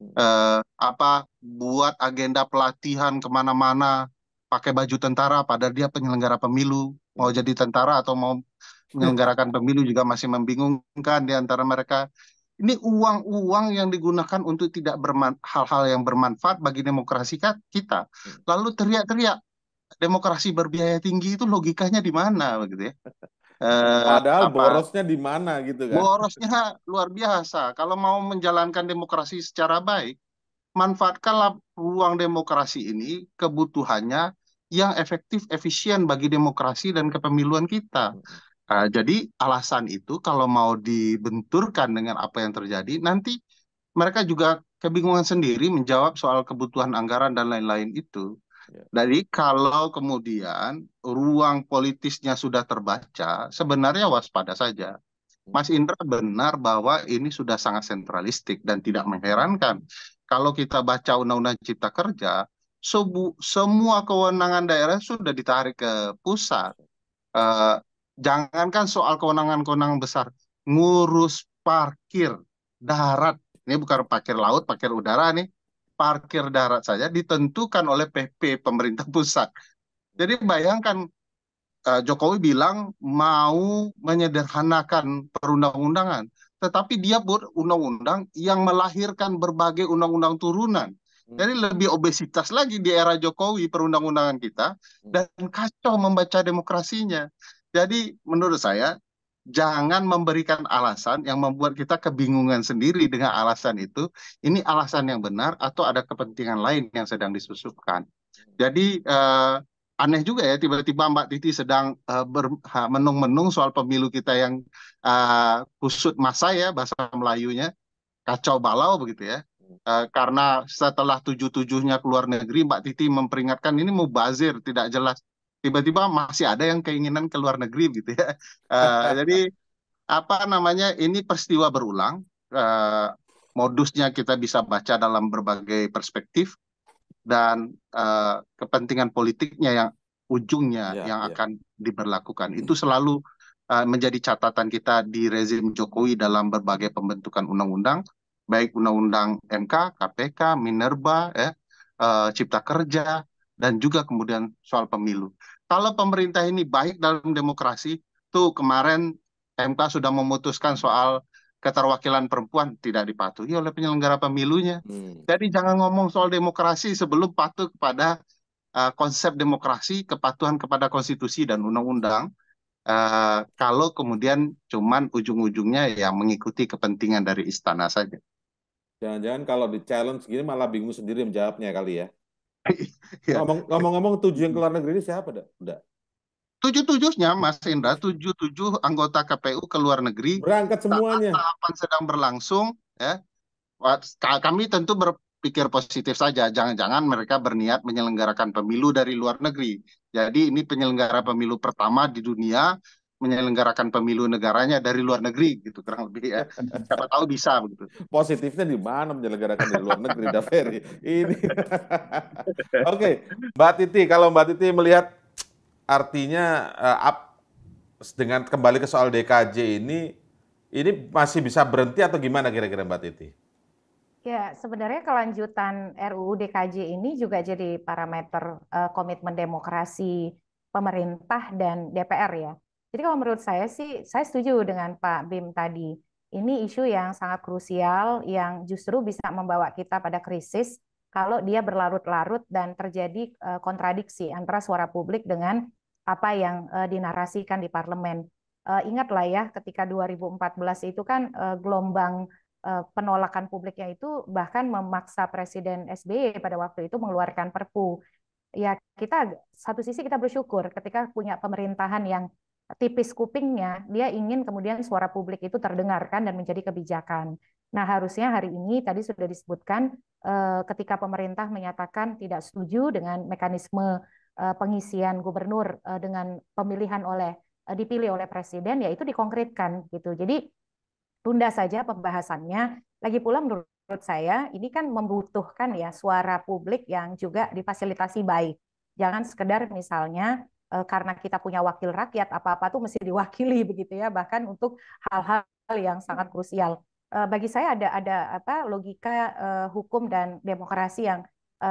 eh, apa buat agenda pelatihan kemana-mana pakai baju tentara, padahal dia penyelenggara pemilu mau jadi tentara atau mau menyelenggarakan pemilu juga masih membingungkan di antara mereka. Ini uang-uang yang digunakan untuk tidak hal-hal yang bermanfaat bagi demokrasi kita. Lalu teriak-teriak demokrasi berbiaya tinggi itu logikanya di mana begitu ya? Eh, Padahal apa, borosnya di mana gitu kan? Borosnya luar biasa. Kalau mau menjalankan demokrasi secara baik, manfaatkanlah ruang demokrasi ini kebutuhannya yang efektif, efisien bagi demokrasi dan kepemiluan kita. Nah, jadi alasan itu kalau mau dibenturkan dengan apa yang terjadi, nanti mereka juga kebingungan sendiri menjawab soal kebutuhan anggaran dan lain-lain itu. Ya. Jadi kalau kemudian ruang politisnya sudah terbaca, sebenarnya waspada saja. Hmm. Mas Indra benar bahwa ini sudah sangat sentralistik dan tidak mengherankan. Kalau kita baca Undang-Undang Cipta Kerja, semua kewenangan daerah sudah ditarik ke pusat. Uh, jangankan soal kewenangan-kewenangan besar, ngurus parkir darat. Ini bukan parkir laut, parkir udara nih parkir darat saja ditentukan oleh PP pemerintah pusat. Jadi bayangkan uh, Jokowi bilang mau menyederhanakan perundang-undangan, tetapi dia buat undang-undang yang melahirkan berbagai undang-undang turunan. Hmm. Jadi lebih obesitas lagi di era Jokowi perundang-undangan kita hmm. dan kacau membaca demokrasinya. Jadi menurut saya jangan memberikan alasan yang membuat kita kebingungan sendiri dengan alasan itu. Ini alasan yang benar atau ada kepentingan lain yang sedang disusupkan. Jadi uh, aneh juga ya tiba-tiba Mbak Titi sedang uh, menung-menung soal pemilu kita yang uh, kusut masa ya bahasa Melayunya kacau balau begitu ya. Uh, karena setelah tujuh-tujuhnya keluar negeri Mbak Titi memperingatkan ini mubazir tidak jelas tiba-tiba masih ada yang keinginan ke luar negeri gitu ya. Uh, jadi apa namanya ini peristiwa berulang. Uh, modusnya kita bisa baca dalam berbagai perspektif dan uh, kepentingan politiknya yang ujungnya yeah, ya. yang yeah. akan diberlakukan itu hmm. selalu uh, menjadi catatan kita di rezim Jokowi dalam berbagai pembentukan undang-undang baik undang-undang MK, KPK, Minerba, ya, uh, Cipta Kerja, dan juga kemudian soal pemilu. Kalau pemerintah ini baik dalam demokrasi, tuh kemarin MK sudah memutuskan soal keterwakilan perempuan tidak dipatuhi oleh penyelenggara pemilunya. Hmm. Jadi jangan ngomong soal demokrasi sebelum patuh kepada uh, konsep demokrasi, kepatuhan kepada konstitusi dan undang-undang. Uh, kalau kemudian cuman ujung-ujungnya yang mengikuti kepentingan dari istana saja. Jangan-jangan kalau di challenge gini malah bingung sendiri menjawabnya kali ya. Iya. Ngomong-ngomong tujuh yang keluar negeri ini siapa, Dak? tujuh tujuhnya Mas Indra tujuh tujuh anggota KPU ke luar negeri berangkat semuanya Saat tahapan sedang berlangsung ya kami tentu berpikir positif saja jangan-jangan mereka berniat menyelenggarakan pemilu dari luar negeri jadi ini penyelenggara pemilu pertama di dunia menyelenggarakan pemilu negaranya dari luar negeri gitu kurang lebih ya siapa tahu bisa begitu positifnya di mana menyelenggarakan dari luar negeri daferi ini oke okay. Mbak Titi kalau Mbak Titi melihat artinya uh, eh, up, dengan kembali ke soal DKJ ini ini masih bisa berhenti atau gimana kira-kira Mbak Titi Ya, sebenarnya kelanjutan RUU DKJ ini juga jadi parameter uh, komitmen demokrasi pemerintah dan DPR ya. Jadi kalau menurut saya sih, saya setuju dengan Pak Bim tadi. Ini isu yang sangat krusial, yang justru bisa membawa kita pada krisis kalau dia berlarut-larut dan terjadi eh, kontradiksi antara suara publik dengan apa yang eh, dinarasikan di parlemen. Eh, ingatlah ya, ketika 2014 itu kan gelombang penolakan publiknya itu bahkan memaksa Presiden SBY pada waktu itu mengeluarkan Perpu. Ya kita satu sisi kita bersyukur ketika punya pemerintahan yang tipis kupingnya, dia ingin kemudian suara publik itu terdengarkan dan menjadi kebijakan. Nah, harusnya hari ini tadi sudah disebutkan eh, ketika pemerintah menyatakan tidak setuju dengan mekanisme eh, pengisian gubernur eh, dengan pemilihan oleh dipilih oleh presiden ya itu dikonkretkan gitu. Jadi tunda saja pembahasannya. Lagi pula menurut saya ini kan membutuhkan ya suara publik yang juga difasilitasi baik. Jangan sekedar misalnya Eh, karena kita punya wakil rakyat apa-apa tuh mesti diwakili begitu ya bahkan untuk hal-hal yang sangat hmm. krusial eh, bagi saya ada ada apa logika eh, hukum dan demokrasi yang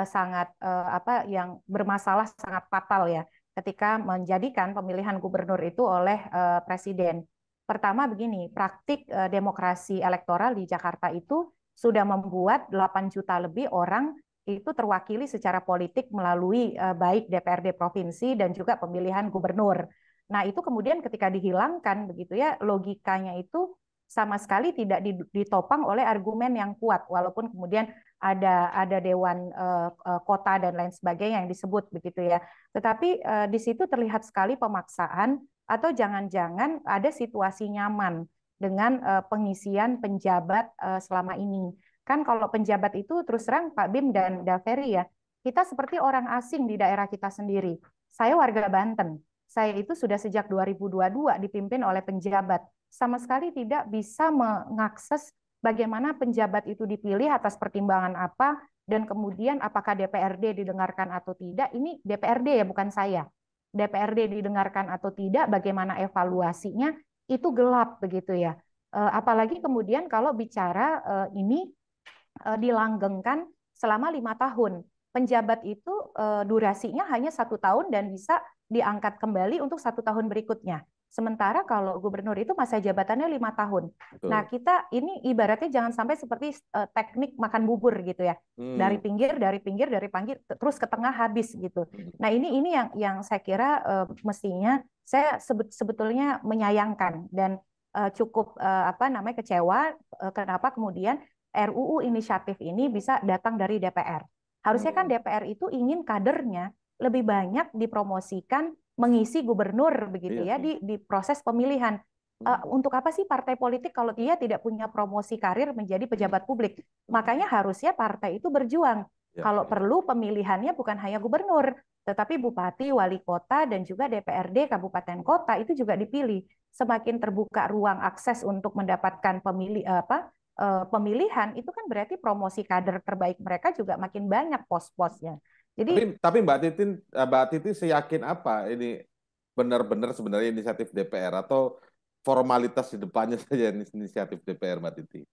sangat apa yang bermasalah sangat fatal ya ketika menjadikan pemilihan gubernur itu oleh presiden pertama begini praktik demokrasi elektoral di Jakarta itu sudah membuat 8 juta lebih orang itu terwakili secara politik melalui eh, baik DPRD provinsi dan juga pemilihan gubernur. Nah, itu kemudian ketika dihilangkan begitu ya, logikanya itu sama sekali tidak ditopang oleh argumen yang kuat walaupun kemudian ada ada dewan eh, eh, kota dan lain sebagainya yang disebut begitu ya tetapi di situ terlihat sekali pemaksaan atau jangan-jangan ada situasi nyaman dengan pengisian penjabat selama ini Kan kalau penjabat itu terus terang Pak Bim dan Daveri ya, kita seperti orang asing di daerah kita sendiri. Saya warga Banten. Saya itu sudah sejak 2022 dipimpin oleh penjabat. Sama sekali tidak bisa mengakses bagaimana penjabat itu dipilih atas pertimbangan apa, dan kemudian apakah DPRD didengarkan atau tidak, ini DPRD ya bukan saya. DPRD didengarkan atau tidak, bagaimana evaluasinya, itu gelap begitu ya. Eh, apalagi kemudian kalau bicara eh, ini Eh, dilanggengkan selama lima tahun. Penjabat itu eh, durasinya hanya satu tahun dan bisa diangkat kembali untuk satu tahun berikutnya. Sementara kalau gubernur itu masa jabatannya lima tahun. Betul. Nah kita ini ibaratnya jangan sampai seperti eh, teknik makan bubur gitu ya, hmm. dari pinggir, dari pinggir, dari pinggir, terus ke tengah habis gitu. Hmm. Nah ini ini yang yang saya kira mestinya saya sebetulnya menyayangkan dan cukup apa namanya kecewa kenapa kemudian RUU inisiatif ini bisa datang dari DPR. Harusnya kan hmm. DPR itu ingin kadernya lebih banyak dipromosikan mengisi gubernur begitu iya ya, di di proses pemilihan. Uh, untuk apa sih partai politik kalau dia tidak punya promosi karir menjadi pejabat publik? Makanya hmm. harusnya partai itu berjuang. Ya. kalau perlu pemilihannya bukan hanya gubernur, tetapi bupati, wali kota dan juga DPRD kabupaten kota itu juga dipilih. Semakin terbuka ruang akses untuk mendapatkan pemilih eh, apa Eh, pemilihan itu kan berarti promosi kader terbaik mereka juga makin banyak pos-posnya. Jadi tapi, tapi Mbak Titin eh, Mbak Titin seyakin apa ini benar-benar sebenarnya inisiatif DPR atau formalitas di depannya saja inisiatif DPR Mbak Titin?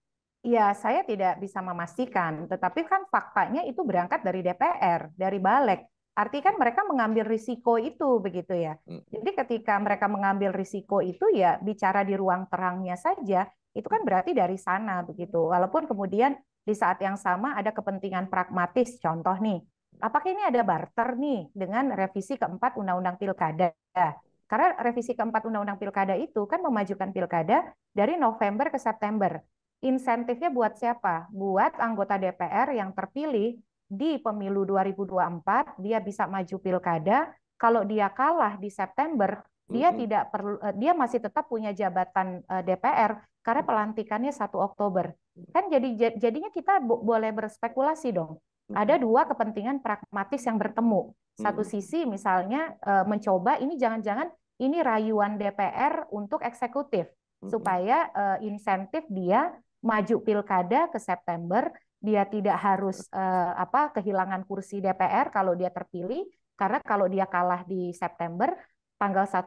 Ya, saya tidak bisa memastikan, tetapi kan faktanya itu berangkat dari DPR, dari Balek. Arti kan mereka mengambil risiko itu begitu ya. Hmm. Jadi ketika mereka mengambil risiko itu ya bicara di ruang terangnya saja itu kan berarti dari sana begitu. Walaupun kemudian di saat yang sama ada kepentingan pragmatis, contoh nih, apakah ini ada barter nih dengan revisi keempat Undang-Undang Pilkada? Karena revisi keempat Undang-Undang Pilkada itu kan memajukan pilkada dari November ke September. Insentifnya buat siapa? Buat anggota DPR yang terpilih di pemilu 2024 dia bisa maju pilkada. Kalau dia kalah di September, dia tidak perlu eh, dia masih tetap punya jabatan eh, DPR karena pelantikannya 1 Oktober. Hmm. Kan jadi jadinya kita boleh berspekulasi dong. Hmm. Ada dua kepentingan pragmatis yang bertemu. Satu hmm. sisi misalnya eh, mencoba ini jangan-jangan ini rayuan DPR untuk eksekutif supaya eh, insentif dia maju pilkada ke September, dia tidak harus eh, apa kehilangan kursi DPR kalau dia terpilih karena kalau dia kalah di September tanggal 1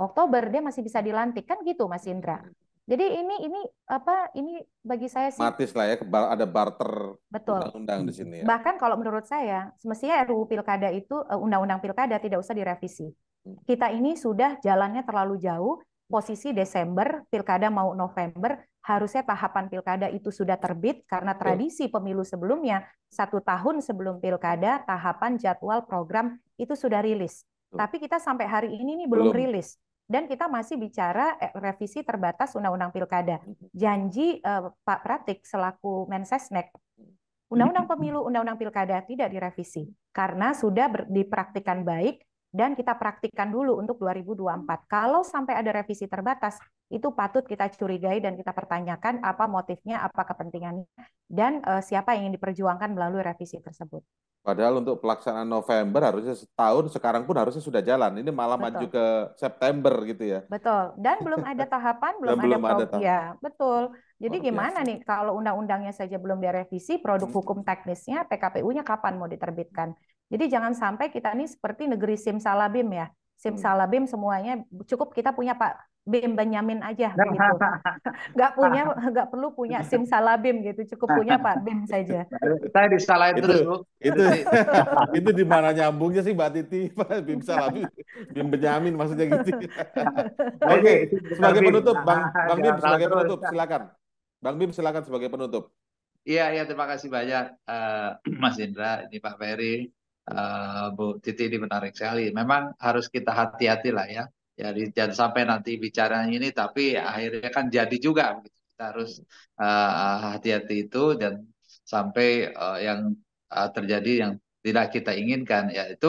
Oktober dia masih bisa dilantik kan gitu Mas Indra. Jadi ini ini apa ini bagi saya sih matis lah ya ada barter undang-undang di sini ya. Bahkan kalau menurut saya semestinya RUU Pilkada itu e, undang-undang Pilkada tidak usah direvisi. Hmm. Kita ini sudah jalannya terlalu jauh, posisi Desember, Pilkada mau November, harusnya tahapan Pilkada itu sudah terbit karena tradisi pemilu sebelumnya satu tahun sebelum Pilkada tahapan jadwal program itu sudah rilis. Tapi kita sampai hari ini nih belum, belum. rilis dan kita masih bicara eh, revisi terbatas Undang-Undang Pilkada. Mm-hmm. Janji eh, Pak Pratik selaku Mensesnek, mm-hmm. Undang-Undang Pemilu, Undang-Undang Pilkada tidak direvisi karena sudah ber, dipraktikkan baik dan kita praktikkan dulu untuk 2024. Mm-hmm. Kalau sampai ada revisi terbatas, itu patut kita curigai dan kita pertanyakan apa motifnya, apa kepentingannya, dan eh, siapa yang ingin diperjuangkan melalui revisi tersebut. Padahal untuk pelaksanaan November harusnya setahun, sekarang pun harusnya sudah jalan. Ini malah betul. maju ke September gitu ya. Betul. Dan belum ada tahapan, belum ada belum ada tahapan. Ya, betul. Jadi oh, gimana biasa. nih kalau undang-undangnya saja belum direvisi, produk hmm. hukum teknisnya PKPU-nya kapan mau diterbitkan? Jadi jangan sampai kita ini seperti negeri Sim Salabim ya simsalabim hmm. semuanya cukup kita punya Pak Bim Benyamin aja begitu. Nah, nah. Nggak punya, nggak perlu punya simsalabim gitu, cukup punya Pak Bim saja. Saya disalahin itu, terus, Itu, itu di mana nyambungnya sih Mbak Titi, Pak Bim Salabim, Bim Benyamin maksudnya gitu. Oke, sebagai penutup, Bang, nah, Bang Bim sebagai penutup, silakan. Bang Bim silakan sebagai penutup. Iya, iya terima kasih banyak uh, Mas Indra, ini Pak Ferry, Eh, Bu Titi ini menarik sekali. Memang harus kita hati-hati lah ya. Jadi jangan sampai nanti bicara ini tapi akhirnya kan jadi juga. Kita harus hati eh, hati-hati itu dan sampai uh, yang uh, terjadi yang tidak kita inginkan yaitu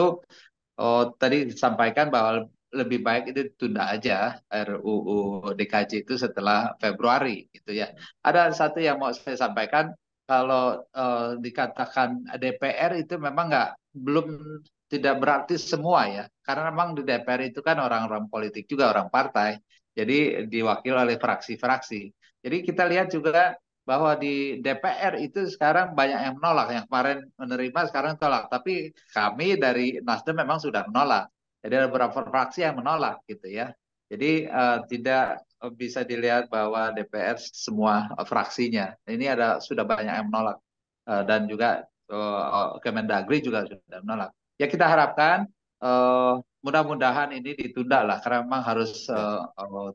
oh, tadi disampaikan bahwa lebih baik itu tunda aja RUU DKJ itu setelah Februari gitu ya. Ada satu yang mau saya sampaikan kalau uh, dikatakan DPR itu memang nggak belum tidak berarti semua ya karena memang di DPR itu kan orang-orang politik juga orang partai jadi diwakil oleh fraksi-fraksi jadi kita lihat juga bahwa di DPR itu sekarang banyak yang menolak yang kemarin menerima sekarang tolak tapi kami dari Nasdem memang sudah menolak jadi ada beberapa fraksi yang menolak gitu ya jadi uh, tidak bisa dilihat bahwa DPR semua fraksinya ini ada sudah banyak yang menolak uh, dan juga Eh, Kemendagri juga sudah menolak. Ya kita harapkan uh, mudah-mudahan ini ditunda lah karena memang harus uh, uh,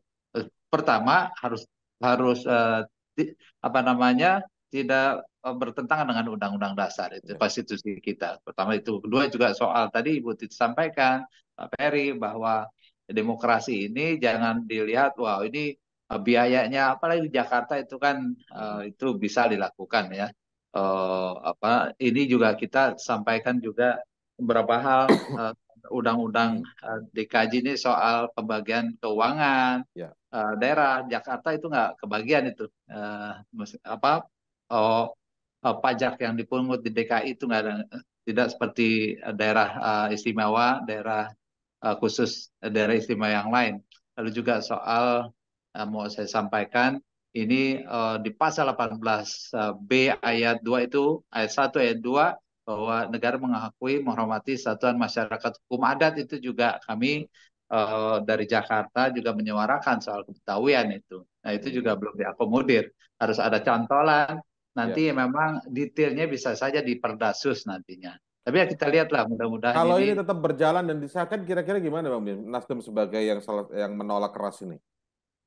pertama harus harus uh, di, apa namanya tidak uh, bertentangan dengan undang-undang dasar itu ya. konstitusi kita. Pertama itu, kedua juga soal tadi Ibu Titi sampaikan Pak Ferry bahwa demokrasi ini jangan dilihat wow ini biayanya apalagi di Jakarta itu kan uh, itu bisa dilakukan ya uh, apa ini juga kita sampaikan juga beberapa hal eh, undang-undang uh, eh, dikaji ini soal pembagian keuangan yeah. Ya. uh, daerah Jakarta itu nggak kebagian itu uh, apa oh, uh, pajak yang dipungut di DKI itu nggak ada tidak seperti daerah uh, istimewa daerah uh, khusus daerah istimewa yang lain lalu juga soal uh, mau saya sampaikan ini uh, di pasal 18B eh, ayat 2 itu ayat 1 ayat 2 bahwa negara mengakui menghormati satuan masyarakat hukum adat itu juga kami uh, dari Jakarta juga menyuarakan soal kebetawian itu. Nah, itu juga hmm. belum diakomodir. Harus ada cantolan. Nanti ya. memang detailnya bisa saja di Perdasus nantinya. Tapi ya kita lihatlah mudah-mudahan Kalau ini... ini tetap berjalan dan disahkan kira-kira gimana Bang Nasdem sebagai yang salah, yang menolak keras ini?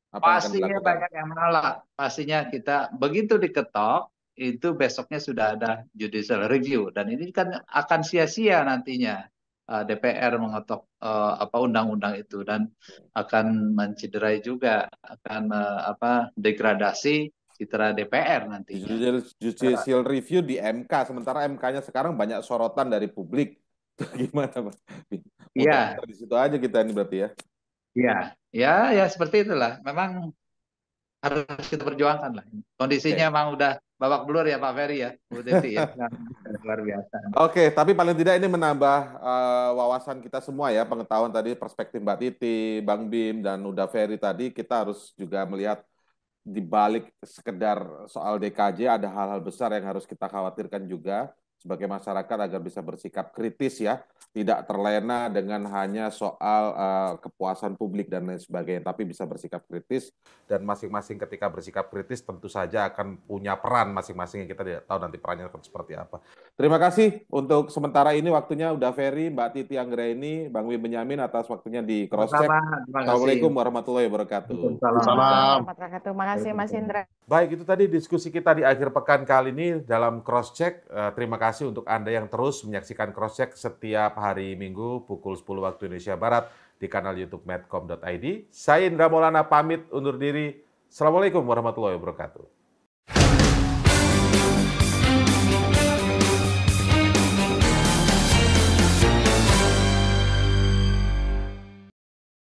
Apa Pastinya banyak yang menolak. Pastinya kita begitu diketok itu besoknya sudah ada judicial review dan ini kan akan sia-sia nantinya eh, DPR mengetok eh, apa undang-undang itu dan akan mencederai juga akan eh, apa degradasi citra DPR nantinya. Judicial, judicial review di MK sementara MK-nya sekarang banyak sorotan dari publik. Gimana Pak? Iya. Di situ aja kita ini berarti ya. Iya ya ya seperti itulah memang harus kita perjuangkan lah kondisinya okay. memang udah babak belur ya Pak Ferry ya Bu Desi ya luar biasa oke okay, tapi paling tidak ini menambah uh, wawasan kita semua ya pengetahuan tadi perspektif Mbak Titi Bang Bim dan Uda Ferry tadi kita harus juga melihat di balik sekedar soal DKJ ada hal-hal besar yang harus kita khawatirkan juga sebagai masyarakat agar bisa bersikap kritis ya, tidak terlena dengan hanya soal uh, kepuasan publik dan lain sebagainya, tapi bisa bersikap kritis dan masing-masing ketika bersikap kritis tentu saja akan punya peran masing-masing yang kita tidak tahu nanti perannya akan seperti apa. Terima kasih untuk sementara ini waktunya udah Ferry, Mbak Titi Anggraini, Bang Wim Benyamin atas waktunya di cross check. Assalamualaikum warahmatullahi wabarakatuh. Waalaikumsalam. Terima kasih Mas Indra. Baik itu tadi diskusi kita di akhir pekan kali ini dalam cross check. Eh, terima kasih kasih untuk Anda yang terus menyaksikan Crosscheck setiap hari Minggu pukul 10 waktu Indonesia Barat di kanal YouTube medcom.id. Saya Indra Maulana pamit undur diri. Assalamualaikum warahmatullahi wabarakatuh.